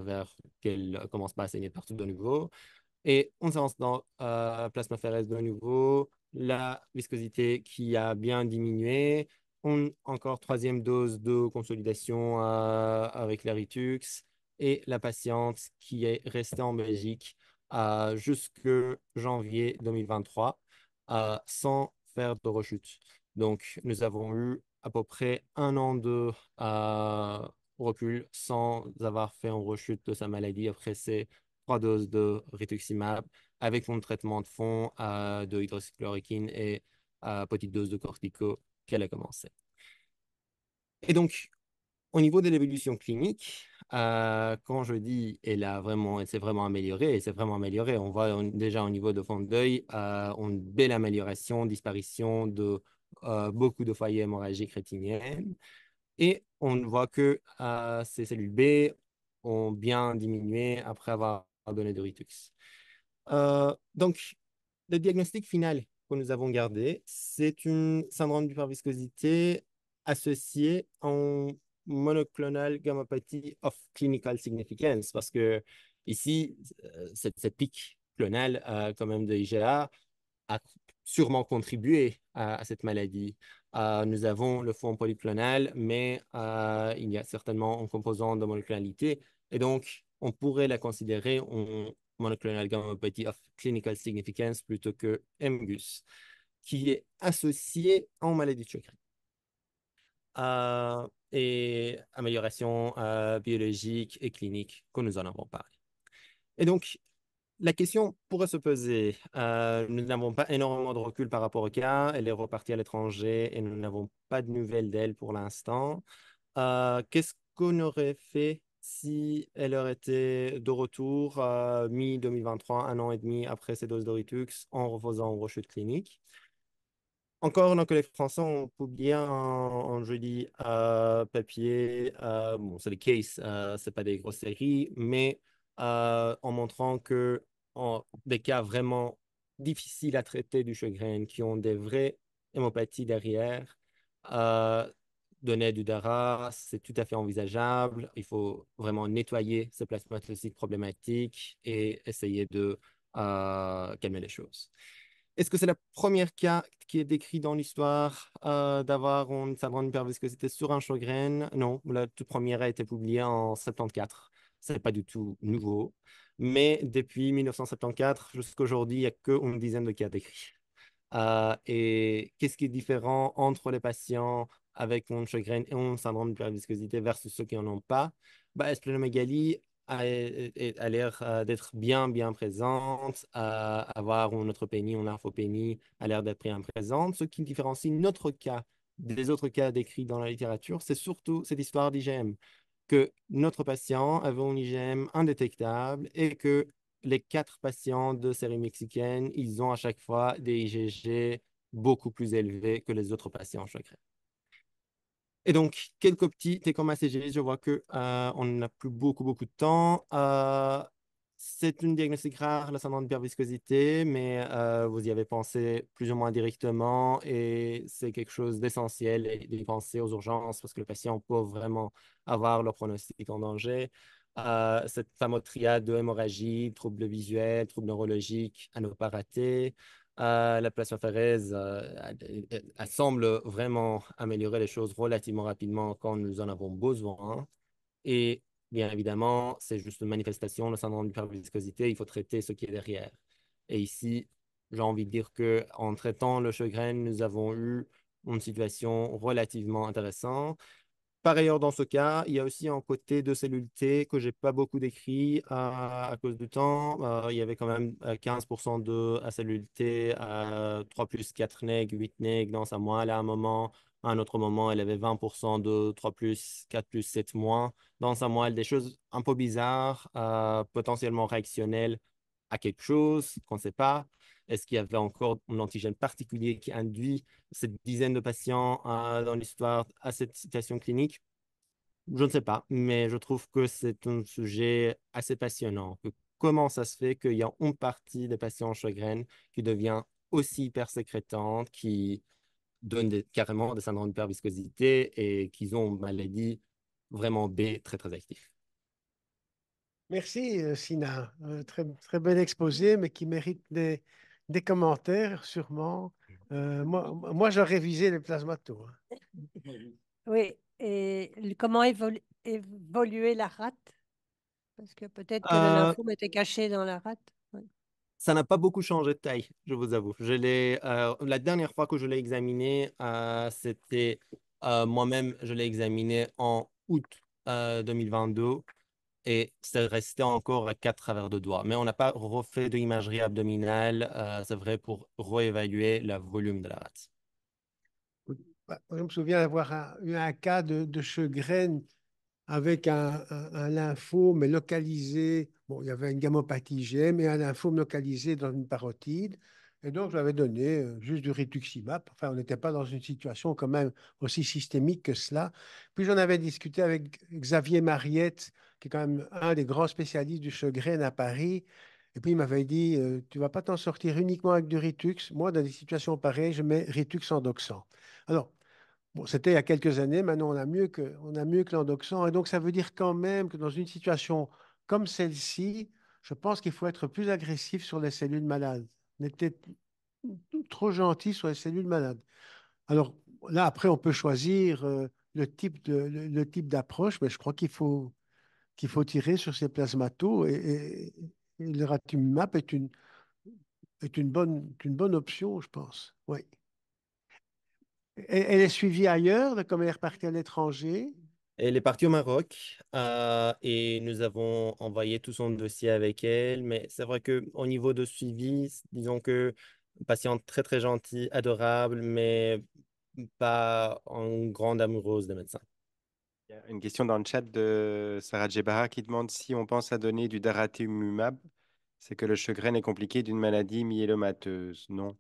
vers qu'elle commence pas à saigner partout de nouveau. Et on s'avance dans euh, Plasma Ferrez de nouveau, la viscosité qui a bien diminué. On, encore troisième dose de consolidation euh, avec la et la patiente qui est restée en Belgique euh, jusque janvier 2023 euh, sans faire de rechute. Donc, nous avons eu à peu près un an de euh, recul sans avoir fait une rechute de sa maladie après ces trois doses de rituximab avec son traitement de fond euh, de hydroxychloroquine et euh, petite dose de cortico qu'elle a commencé. Et donc, au niveau de l'évolution clinique, euh, quand je dis elle a vraiment, elle s'est vraiment améliorée, et c'est vraiment amélioré On voit déjà au niveau de fond de deuil une belle amélioration, disparition de beaucoup de foyers hémorragiques rétiniennes. Et on voit que ces cellules B ont bien diminué après avoir Données de Ritux. Euh, donc, le diagnostic final que nous avons gardé, c'est une syndrome d'hyperviscosité associé en monoclonal gammapathie of clinical significance, parce que ici, euh, cette, cette pique clonale quand même de IGA a sûrement contribué à, cette maladie. Euh, nous avons le fond polyclonal, mais il y a certainement un composant de monoclonalité. Et donc, on pourrait la considérer en monoclonal gammopathy of clinical significance plutôt que MGUS, qui est associé en maladie de Chokri. Euh, et amélioration euh, biologique et clinique que nous en avons parlé. Et donc, la question pourrait se poser. Euh, nous n'avons pas énormément de recul par rapport au cas. Elle est repartie à l'étranger et nous n'avons pas de nouvelles d'elle pour l'instant. Qu'est-ce qu'on aurait fait si elle aurait été de retour euh, mi-2023, un an et demi après ses doses d'Oritux en refaisant une rechute clinique. Encore, nos collègues Français ont publié un, jeudi papier, euh, bon, c'est des cases, euh, c'est pas des grosses séries, mais en montrant que des cas vraiment difficiles à traiter du chagrin, qui ont des vraies hémopathies derrière, donner du DARA, c'est tout à fait envisageable. Il faut vraiment nettoyer ce site problématique et essayer de euh, calmer les choses. Est-ce que c'est le premier cas qui est décrit dans l'histoire euh, d'avoir un syndrome c'était sur un chagrin Non, la toute première a été publiée en 74. Ce n'est pas du tout nouveau. Mais depuis 1974 jusqu'à aujourd'hui, il n'y a qu'une dizaine de cas décrits. Euh, et qu'est-ce qui est différent entre les patients avec mon chagrin et mon syndrome de d'hyperviscosité versus ceux qui n'en ont pas, bah, splénomégalie a, a l'air euh, d'être bien, bien présente, à avoir une neutropénie, une lymphopénie a l'air d'être bien présente. Ce qui différencie notre cas des autres cas décrits dans la littérature, c'est surtout cette histoire d'IgM, que notre patient avait un IgM indétectable et que les quatre patients de série mexicaine, ils ont à chaque fois des IgG beaucoup plus élevés que les autres patients chagrin. Et donc, quelques petits comme ACG, je vois qu'on euh, n'a plus beaucoup, beaucoup de temps. Euh, c'est une diagnostic rare, l'ascendant de hyperviscosité, mais euh, vous y avez pensé plus ou moins directement et c'est quelque chose d'essentiel et d'y penser aux urgences parce que le patient peut vraiment avoir leur pronostic en danger. cette fameuse triade de hémorragie, troubles visuels, troubles neurologiques à ne pas rater la place euh, semble vraiment améliorer les choses relativement rapidement quand nous en avons besoin. Et bien évidemment, c'est juste une manifestation, le syndrome viscosité. il faut traiter ce qui est derrière. Et ici, j'ai envie de dire qu'en traitant le chagrin, nous avons eu une situation relativement intéressante par ailleurs, dans ce cas, il y a aussi un côté de cellules T que j'ai pas beaucoup décrit à, cause du temps. Euh, il y avait quand même 15% euh, de à T, à 3 plus 4 neg, 8 neg dans sa moelle à un moment. À un autre moment, elle avait 20% de 3 plus, 4 plus, 7 moins dans sa moelle. Des choses un peu bizarres, euh, potentiellement réactionnelles à quelque chose qu'on ne sait pas. Est-ce qu'il y avait encore un antigène particulier qui induit cette dizaine de patients euh, dans l'histoire à cette situation clinique Je ne sais pas, mais je trouve que c'est un sujet assez passionnant. Comment ça se fait qu'il y a une partie des patients en chagrin qui devient aussi hypersécrétante, qui donne carrément des syndromes d'hyperviscosité et qu'ils ont une maladie vraiment B très très active. Merci euh, Sina, euh, très, très bel exposé, mais qui mérite des, des commentaires, sûrement. Euh, moi, moi j'ai révisé les hein. Oui, et comment évoluer la rate Parce que peut-être que l'info euh m'était était cachée dans la rate. Ça n'a pas beaucoup changé de taille, je vous avoue. Je euh, la dernière fois que je l'ai examiné, c'était moi-même, je l'ai examiné en août 2022 et c'est resté encore à quatre travers de doigts. Mais on n'a pas refait d'imagerie abdominale, euh, c'est vrai, pour réévaluer le volume de la rate. Bah, je me souviens d'avoir eu un cas de, de avec un, un, lymphome localisé. Bon, il y avait une gamopathie GM et un lymphome localisé dans une parotide. Et donc, j'avais donné euh, juste du rituximab. Enfin, on n'était pas dans une situation quand même aussi systémique que cela. Puis, j'en avais discuté avec Xavier Mariette, qui est quand même un des grands spécialistes du chagrin à Paris. Et puis, il m'avait dit, tu euh, tu vas pas t'en sortir uniquement avec du Ritux. Moi, dans des situations pareilles, je mets Ritux endoxant. Alors, bon, c'était il y a quelques années. Maintenant, on a mieux que, on a mieux que l'endoxant. Et donc, ça veut dire quand même que dans une situation comme celle-ci, je pense qu'il faut être plus agressif sur les cellules malades. On était trop gentil sur les cellules malades. Alors, là, après, on peut choisir euh, le type de, le type d'approche, mais je crois qu'il faut qu'il faut tirer sur ces plasmato et, et, et le map est une, est une, bonne, une bonne option, je pense. Oui. Elle est suivie ailleurs, comme elle est repartie à l'étranger Elle est partie au Maroc euh, et nous avons envoyé tout son dossier avec elle. Mais c'est vrai qu'au niveau de suivi, disons que patiente très très gentille, adorable, mais pas en grande amoureuse des médecins. Il y a une question dans le chat de Sarah Djebara qui demande si on pense à donner du daratumumab, c'est que le chagrin est compliqué d'une maladie myélomateuse. Non.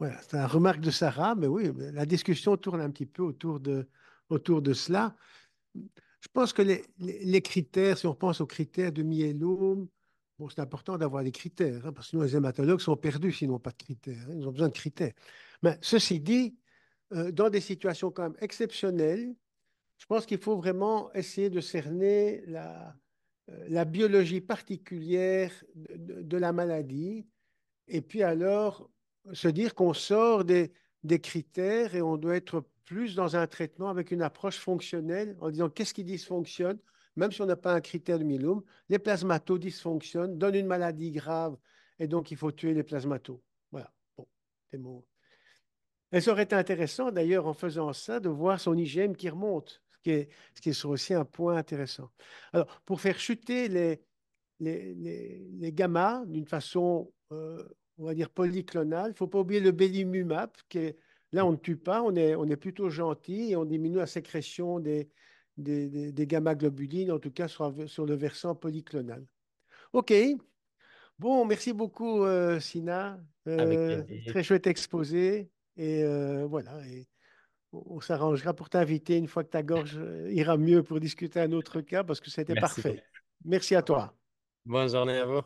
c'est une remarque de Sarah, mais oui, la discussion tourne un petit peu autour de, autour de cela. Je pense que les, critères, si on pense aux critères de myélome, bon, c'est important d'avoir des critères, hein, parce que sinon les hématologues sont perdus s'ils n'ont pas de critères. Hein, ils ont besoin de critères. Mais ceci dit, euh, dans des situations quand même exceptionnelles, je pense qu'il faut vraiment essayer de cerner la, euh, biologie particulière de, la maladie, et puis alors se dire qu'on sort des, critères et on doit être plus dans un traitement avec une approche fonctionnelle en disant qu'est-ce qui dysfonctionne, même si on n'a pas un critère de milum les plasmato dysfonctionnent, donnent une maladie grave, et donc il faut tuer les plasmato. Voilà, bon, c'est mots. Et ça aurait été intéressant d'ailleurs en faisant ça de voir son IgM qui remonte ce qui est aussi un point intéressant. Alors, pour faire chuter les, les, les, gammas d'une façon, euh, on va dire, polyclonale, il ne faut pas oublier le belimumab, qui là, on ne tue pas, on est, on est plutôt gentil et on diminue la sécrétion des, des, des, gamma-globulines, en tout cas sur, sur, le versant polyclonal. OK. Bon, merci beaucoup, euh, Sina. Euh, très chouette exposé. Et voilà. Et on s'arrangera pour t'inviter une fois que ta gorge euh, ira mieux pour discuter un autre cas parce que c'était parfait. Merci à toi. Bonne journée à vous.